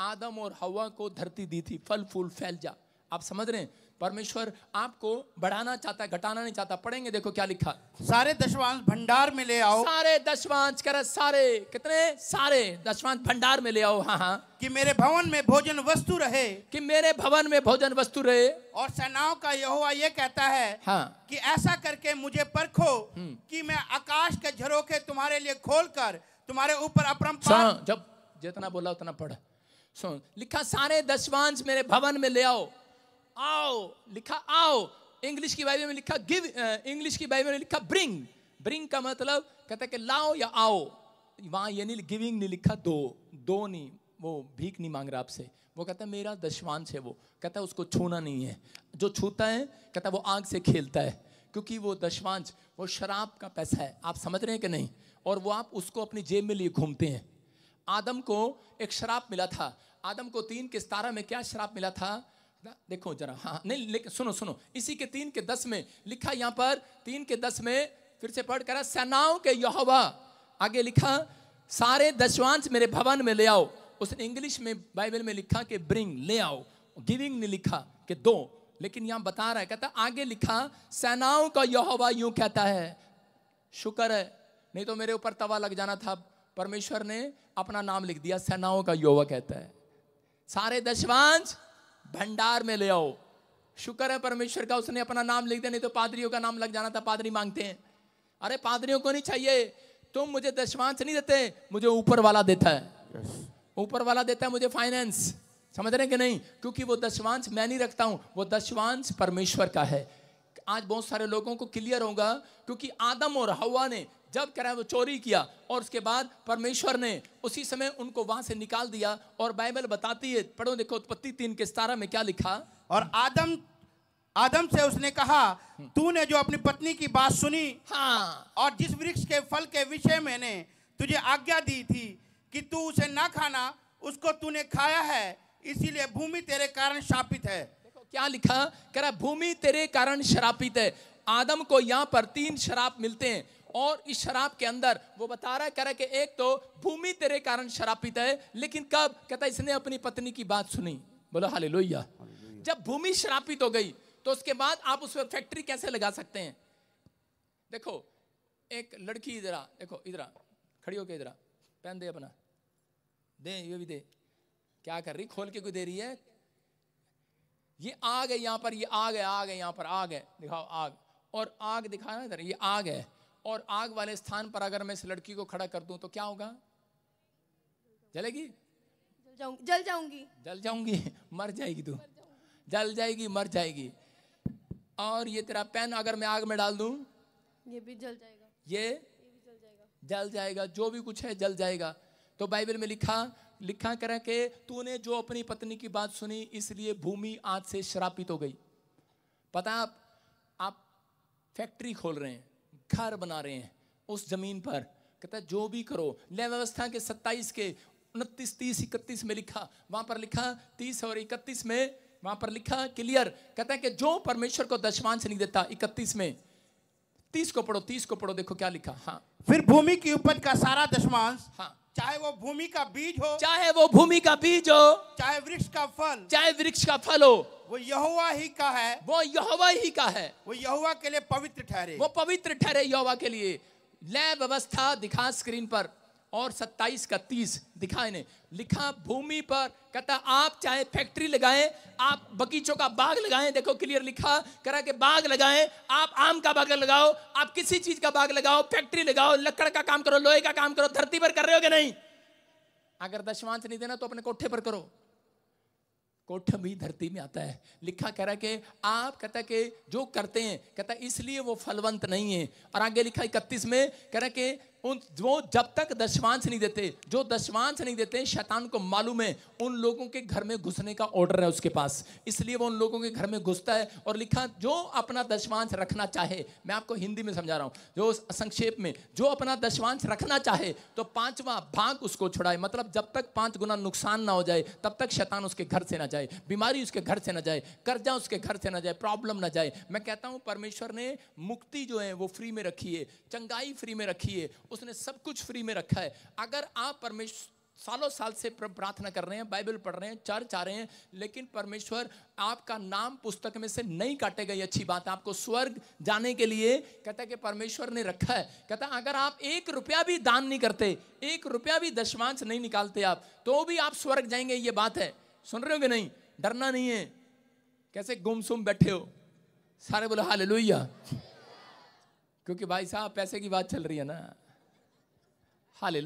आदम और हवा को धरती दी थी फल फूल फैल जा आप समझ रहे हैं परमेश्वर आपको बढ़ाना चाहता है घटाना नहीं चाहता पढ़ेंगे देखो क्या लिखा सारे दशवांश भंडार में ले आओ सारे दशवांश कर सारे कितने सारे दशवांश भंडार में ले आओ हाँ हाँ कि मेरे भवन में भोजन वस्तु रहे कि मेरे भवन में भोजन वस्तु रहे और सेनाओं का यह हुआ ये कहता है हाँ कि ऐसा करके मुझे परखो हम्म। कि मैं आकाश के झरोखे तुम्हारे लिए खोल कर तुम्हारे ऊपर अपरम जब जितना बोला उतना पढ़ सुन लिखा सारे दशवांश मेरे भवन में ले आओ आओ लिखा आओ इंग्लिश की बाइबल में लिखा गिव इंग्लिश की बाइबल में लिखा ब्रिंग ब्रिंग का मतलब कहता है कि लाओ या आओ वहां ये नहीं गिविंग नहीं लिखा दो दो नहीं वो भीख नहीं मांग रहा आपसे वो कहता है मेरा दशवांश है वो कहता है उसको छूना नहीं है जो छूता है कहता है वो आग से खेलता है क्योंकि वो दशवांश वो शराब का पैसा है आप समझ रहे हैं कि नहीं और वो आप उसको अपनी जेब में लिए घूमते हैं आदम को एक शराब मिला था आदम को तीन के सतारह में क्या शराब मिला था देखो जरा हाँ, हाँ नहीं लेकिन सुनो सुनो इसी के तीन के दस में लिखा यहाँ पर तीन के दस में फिर से पढ़ करा सेनाओं के यहोवा आगे लिखा सारे दशवांश मेरे भवन में ले आओ उसने इंग्लिश में बाइबल में लिखा कि ब्रिंग ले आओ गिविंग ने लिखा कि दो लेकिन यहाँ बता रहा है कहता आगे लिखा सेनाओं का यहोवा यूं कहता है शुक्र है नहीं तो मेरे ऊपर तवा लग जाना था परमेश्वर ने अपना नाम लिख दिया सेनाओं का युवा कहता है सारे दशवांश भंडार में ले आओ शुक्र है परमेश्वर का उसने अपना नाम लिख दिया नहीं तो पादरियों का नाम लग जाना था पादरी मांगते हैं अरे पादरियों को नहीं चाहिए तुम मुझे दशवांश नहीं देते मुझे ऊपर वाला देता है ऊपर yes. वाला देता है मुझे फाइनेंस समझ रहे हैं कि नहीं क्योंकि वो दशवांश मैं नहीं रखता हूं वो दशवांश परमेश्वर का है आज बहुत सारे लोगों को क्लियर होगा क्योंकि आदम और हवा ने जब कह रहा है वो चोरी किया और उसके बाद परमेश्वर ने उसी समय उनको वहां से निकाल दिया और बाइबल बताती है पढ़ो देखो उत्पत्ति तीन के सतारा में क्या लिखा और आदम आदम से उसने कहा तूने जो अपनी पत्नी की बात सुनी हाँ और जिस वृक्ष के फल के विषय मैंने तुझे आज्ञा दी थी कि तू उसे ना खाना उसको तूने खाया है इसीलिए भूमि तेरे कारण शापित है देखो क्या लिखा कह रहा भूमि तेरे कारण शरापित है आदम को यहाँ पर तीन शराप मिलते हैं और इस शराब के अंदर वो बता रहा है कह रहा है कि एक तो भूमि तेरे कारण शराब पीता है लेकिन कब कहता है इसने अपनी पत्नी की बात सुनी बोलो हाले लोहिया जब भूमि शरापित हो गई तो उसके बाद आप उस पर फैक्ट्री कैसे लगा सकते हैं देखो एक लड़की इधरा देखो इधरा खड़ी होकर इधरा पहन दे अपना दे ये भी दे क्या कर रही खोल के कोई दे रही है ये आग है यहाँ पर ये आग है आग है यहाँ पर आग है दिखाओ आग और आग ना इधर ये आग है और आग वाले स्थान पर अगर मैं इस लड़की को खड़ा कर दूं तो क्या होगा जलेगी जल जाऊंगी जल जाऊंगी जल जाऊंगी मर जाएगी तू जल जाएगी मर जाएगी और ये तेरा पेन अगर मैं आग में डाल दूं ये भी जल जाएगा ये, ये भी जल जाएगा जल जाएगा जो भी कुछ है जल जाएगा तो बाइबल में लिखा लिखा करें कि तूने जो अपनी पत्नी की बात सुनी इसलिए भूमि आज से श्रापित हो गई पता आप आप फैक्ट्री खोल रहे हैं घर बना रहे हैं उस जमीन पर कहता है जो भी करो न्याय व्यवस्था के सत्ताईस के उनतीस तीस इकतीस में लिखा वहां पर लिखा तीस और इकतीस में वहां पर लिखा क्लियर कहता है कि जो परमेश्वर को दशमांश नहीं देता इकतीस में तीस को पढ़ो तीस को पढ़ो देखो क्या लिखा हाँ फिर भूमि की उपज का सारा दशमांश हाँ चाहे वो भूमि का बीज हो चाहे वो भूमि का बीज हो चाहे वृक्ष का फल चाहे वृक्ष का फल हो वो यहुआ ही का है वो यहुआ ही का है वो यहुआ के लिए पवित्र ठहरे वो पवित्र ठहरे यहुआ के लिए लय व्यवस्था दिखा स्क्रीन पर और 27 का 30 दिखाए ने लिखा भूमि पर कहता आप चाहे फैक्ट्री लगाएं आप बगीचों का बाग लगाएं देखो क्लियर लिखा करा के बाग लगाएं आप आम का बाग लगाओ आप किसी चीज का बाग लगाओ फैक्ट्री लगाओ लकड़ का काम करो लोहे का काम करो धरती पर कर रहे हो कि नहीं अगर दशवांश नहीं देना तो अपने कोठे पर करो कोठम भी धरती में आता है लिखा कह रहा है कि आप कहता है कि जो करते हैं कहता है इसलिए वो फलवंत नहीं है और आगे लिखा इकतीस में कह रहा है कि उन वो जब तक दशमांश नहीं देते जो दशमांश नहीं देते शैतान को मालूम है उन लोगों के घर में घुसने का ऑर्डर है उसके पास इसलिए वो उन लोगों के घर में घुसता है और लिखा जो अपना दशमांश रखना चाहे मैं आपको हिंदी में समझा रहा हूँ जो संक्षेप में जो अपना दशमांश रखना चाहे तो पाँचवा भाग उसको छुड़ाए मतलब जब तक पाँच गुना नुकसान ना हो जाए तब तक शैतान उसके घर से ना जाए बीमारी उसके घर से ना जाए कर्जा उसके घर से ना जाए प्रॉब्लम ना जाए मैं कहता हूँ परमेश्वर ने मुक्ति जो है वो फ्री में रखी है चंगाई फ्री में रखी है उसने सब कुछ फ्री में रखा है अगर आप परमेश्वर सालों साल से प्रार्थना कर रहे हैं बाइबल पढ़ रहे हैं चर्च आ रहे हैं लेकिन परमेश्वर आपका नाम पुस्तक में से नहीं काटेगा ये अच्छी बात है आपको स्वर्ग जाने के लिए कहता है कि परमेश्वर ने रखा है कहता है अगर आप एक रुपया भी दान नहीं करते एक रुपया भी दशमांश नहीं निकालते आप तो भी आप स्वर्ग जाएंगे ये बात है सुन रहे हो कि नहीं डरना नहीं है कैसे गुमसुम बैठे हो सारे बोले हाल क्योंकि भाई साहब पैसे की बात चल रही है ना हाले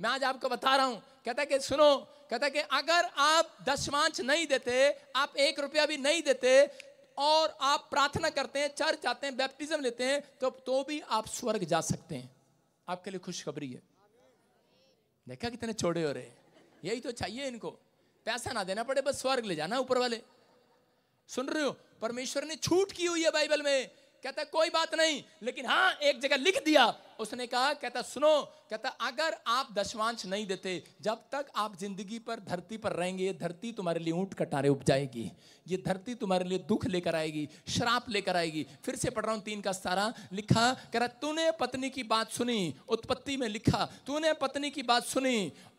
मैं आज आपको बता रहा हूं कहता है कि सुनो कहता है कि अगर आप दशमांश नहीं देते आप एक रुपया भी नहीं देते और आप प्रार्थना करते हैं चर्च आते हैं बैप्टिज्म लेते हैं तो तो भी आप स्वर्ग जा सकते हैं आपके लिए खुशखबरी है देखा कितने छोड़े हो रहे यही तो चाहिए इनको पैसा ना देना पड़े बस स्वर्ग ले जाना ऊपर वाले सुन रहे हो परमेश्वर ने छूट की हुई है बाइबल में कहता कोई बात नहीं लेकिन हाँ एक जगह लिख दिया उसने कहा कहता सुनो कहता अगर आप दशवांश नहीं देते जब तक आप जिंदगी पर धरती पर रहेंगे ये धरती तुम्हारे लिए ऊंट कटारे उपजाएगी ये धरती तुम्हारे लिए दुख लेकर आएगी श्राप लेकर आएगी फिर से पढ़ रहा हूँ तीन का सारा लिखा कह रहा तूने पत्नी की बात सुनी उत्पत्ति में लिखा तूने पत्नी की बात सुनी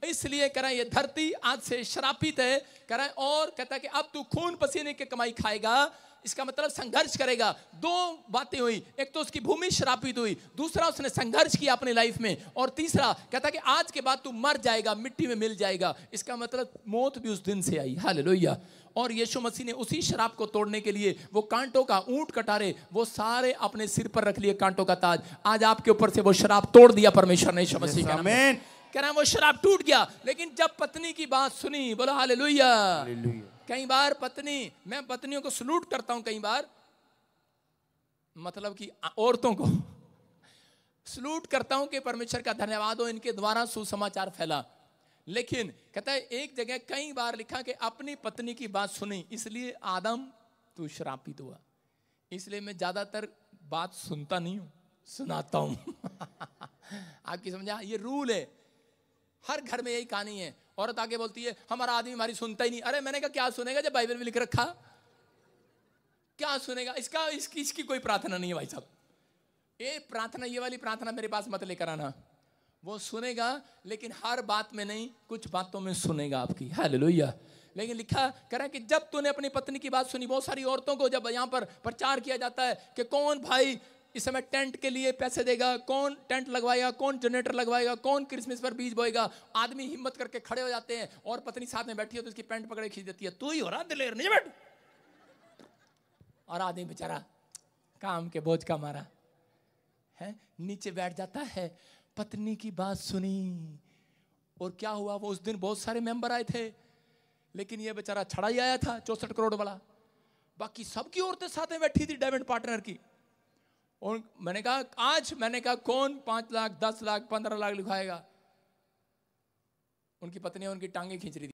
इसलिए कह रहा है ये धरती आज से श्रापित है कह रहा है और कहता कि अब तू खून पसीने की कमाई खाएगा इसका मतलब संघर्ष करेगा दो बातें हुई एक तो उसकी भूमि श्रापित हुई दूसरा उसने संघर्ष किया अपनी लाइफ में और तीसरा कहता कि आज के बाद तू मर जाएगा मिट्टी में मिल जाएगा इसका मतलब मौत भी उस दिन से आई हाल और यीशु मसीह ने उसी शराब को तोड़ने के लिए वो कांटों का ऊंट कटारे वो सारे अपने सिर पर रख लिए कांटों का ताज आज आपके ऊपर से वो शराब तोड़ दिया परमेश्वर ने यीशु मसीह का कह रहा है वो शराब टूट गया लेकिन जब पत्नी की बात सुनी बोला हाल लोहिया कई बार पत्नी मैं पत्नियों को सलूट करता हूं कई बार मतलब कि औरतों को सलूट करता हूं कि परमेश्वर का धन्यवाद हो इनके द्वारा सुसमाचार फैला लेकिन कहता है एक जगह कई बार लिखा कि अपनी पत्नी की बात सुनी इसलिए आदम तू श्रापित हुआ इसलिए मैं ज़्यादातर बात सुनता नहीं हूं सुनाता हूं आपकी समझा ये रूल है हर घर में यही कहानी है औरत आगे बोलती है हमारा आदमी हमारी सुनता ही नहीं अरे मैंने कहा क्या सुनेगा जब बाइबल में लिख रखा क्या सुनेगा इसका इसकी इसकी कोई प्रार्थना नहीं है भाई साहब ये प्रार्थना ये वाली प्रार्थना मेरे पास मत लेकर आना वो सुनेगा लेकिन हर बात में नहीं कुछ बातों में सुनेगा आपकी हालेलुया लेकिन लिखा करा कि जब तूने अपनी पत्नी की बात सुनी बहुत सारी औरतों को जब यहाँ पर प्रचार किया जाता है कि कौन भाई इस समय टेंट के लिए पैसे देगा कौन टेंट लगवाएगा कौन जनरेटर लगवाएगा कौन क्रिसमस पर बीज बोएगा आदमी हिम्मत करके खड़े हो जाते हैं और पत्नी साथ में बैठी है तो उसकी पैंट पकड़े खींच देती है तू ही हो रहा दिलेर नहीं बैठ और आदमी बेचारा काम के बोझ का मारा है नीचे बैठ जाता है पत्नी की बात सुनी और क्या हुआ वो उस दिन बहुत सारे मेंबर आए थे लेकिन ये बेचारा छड़ा ही आया था चौसठ करोड़ वाला बाकी सबकी औरतें साथ में बैठी थी डायमंड पार्टनर की और मैंने कहा आज मैंने कहा कौन पांच लाख दस लाख पंद्रह लाख लिखाएगा उनकी पत्नी उनकी टांगे खींच रही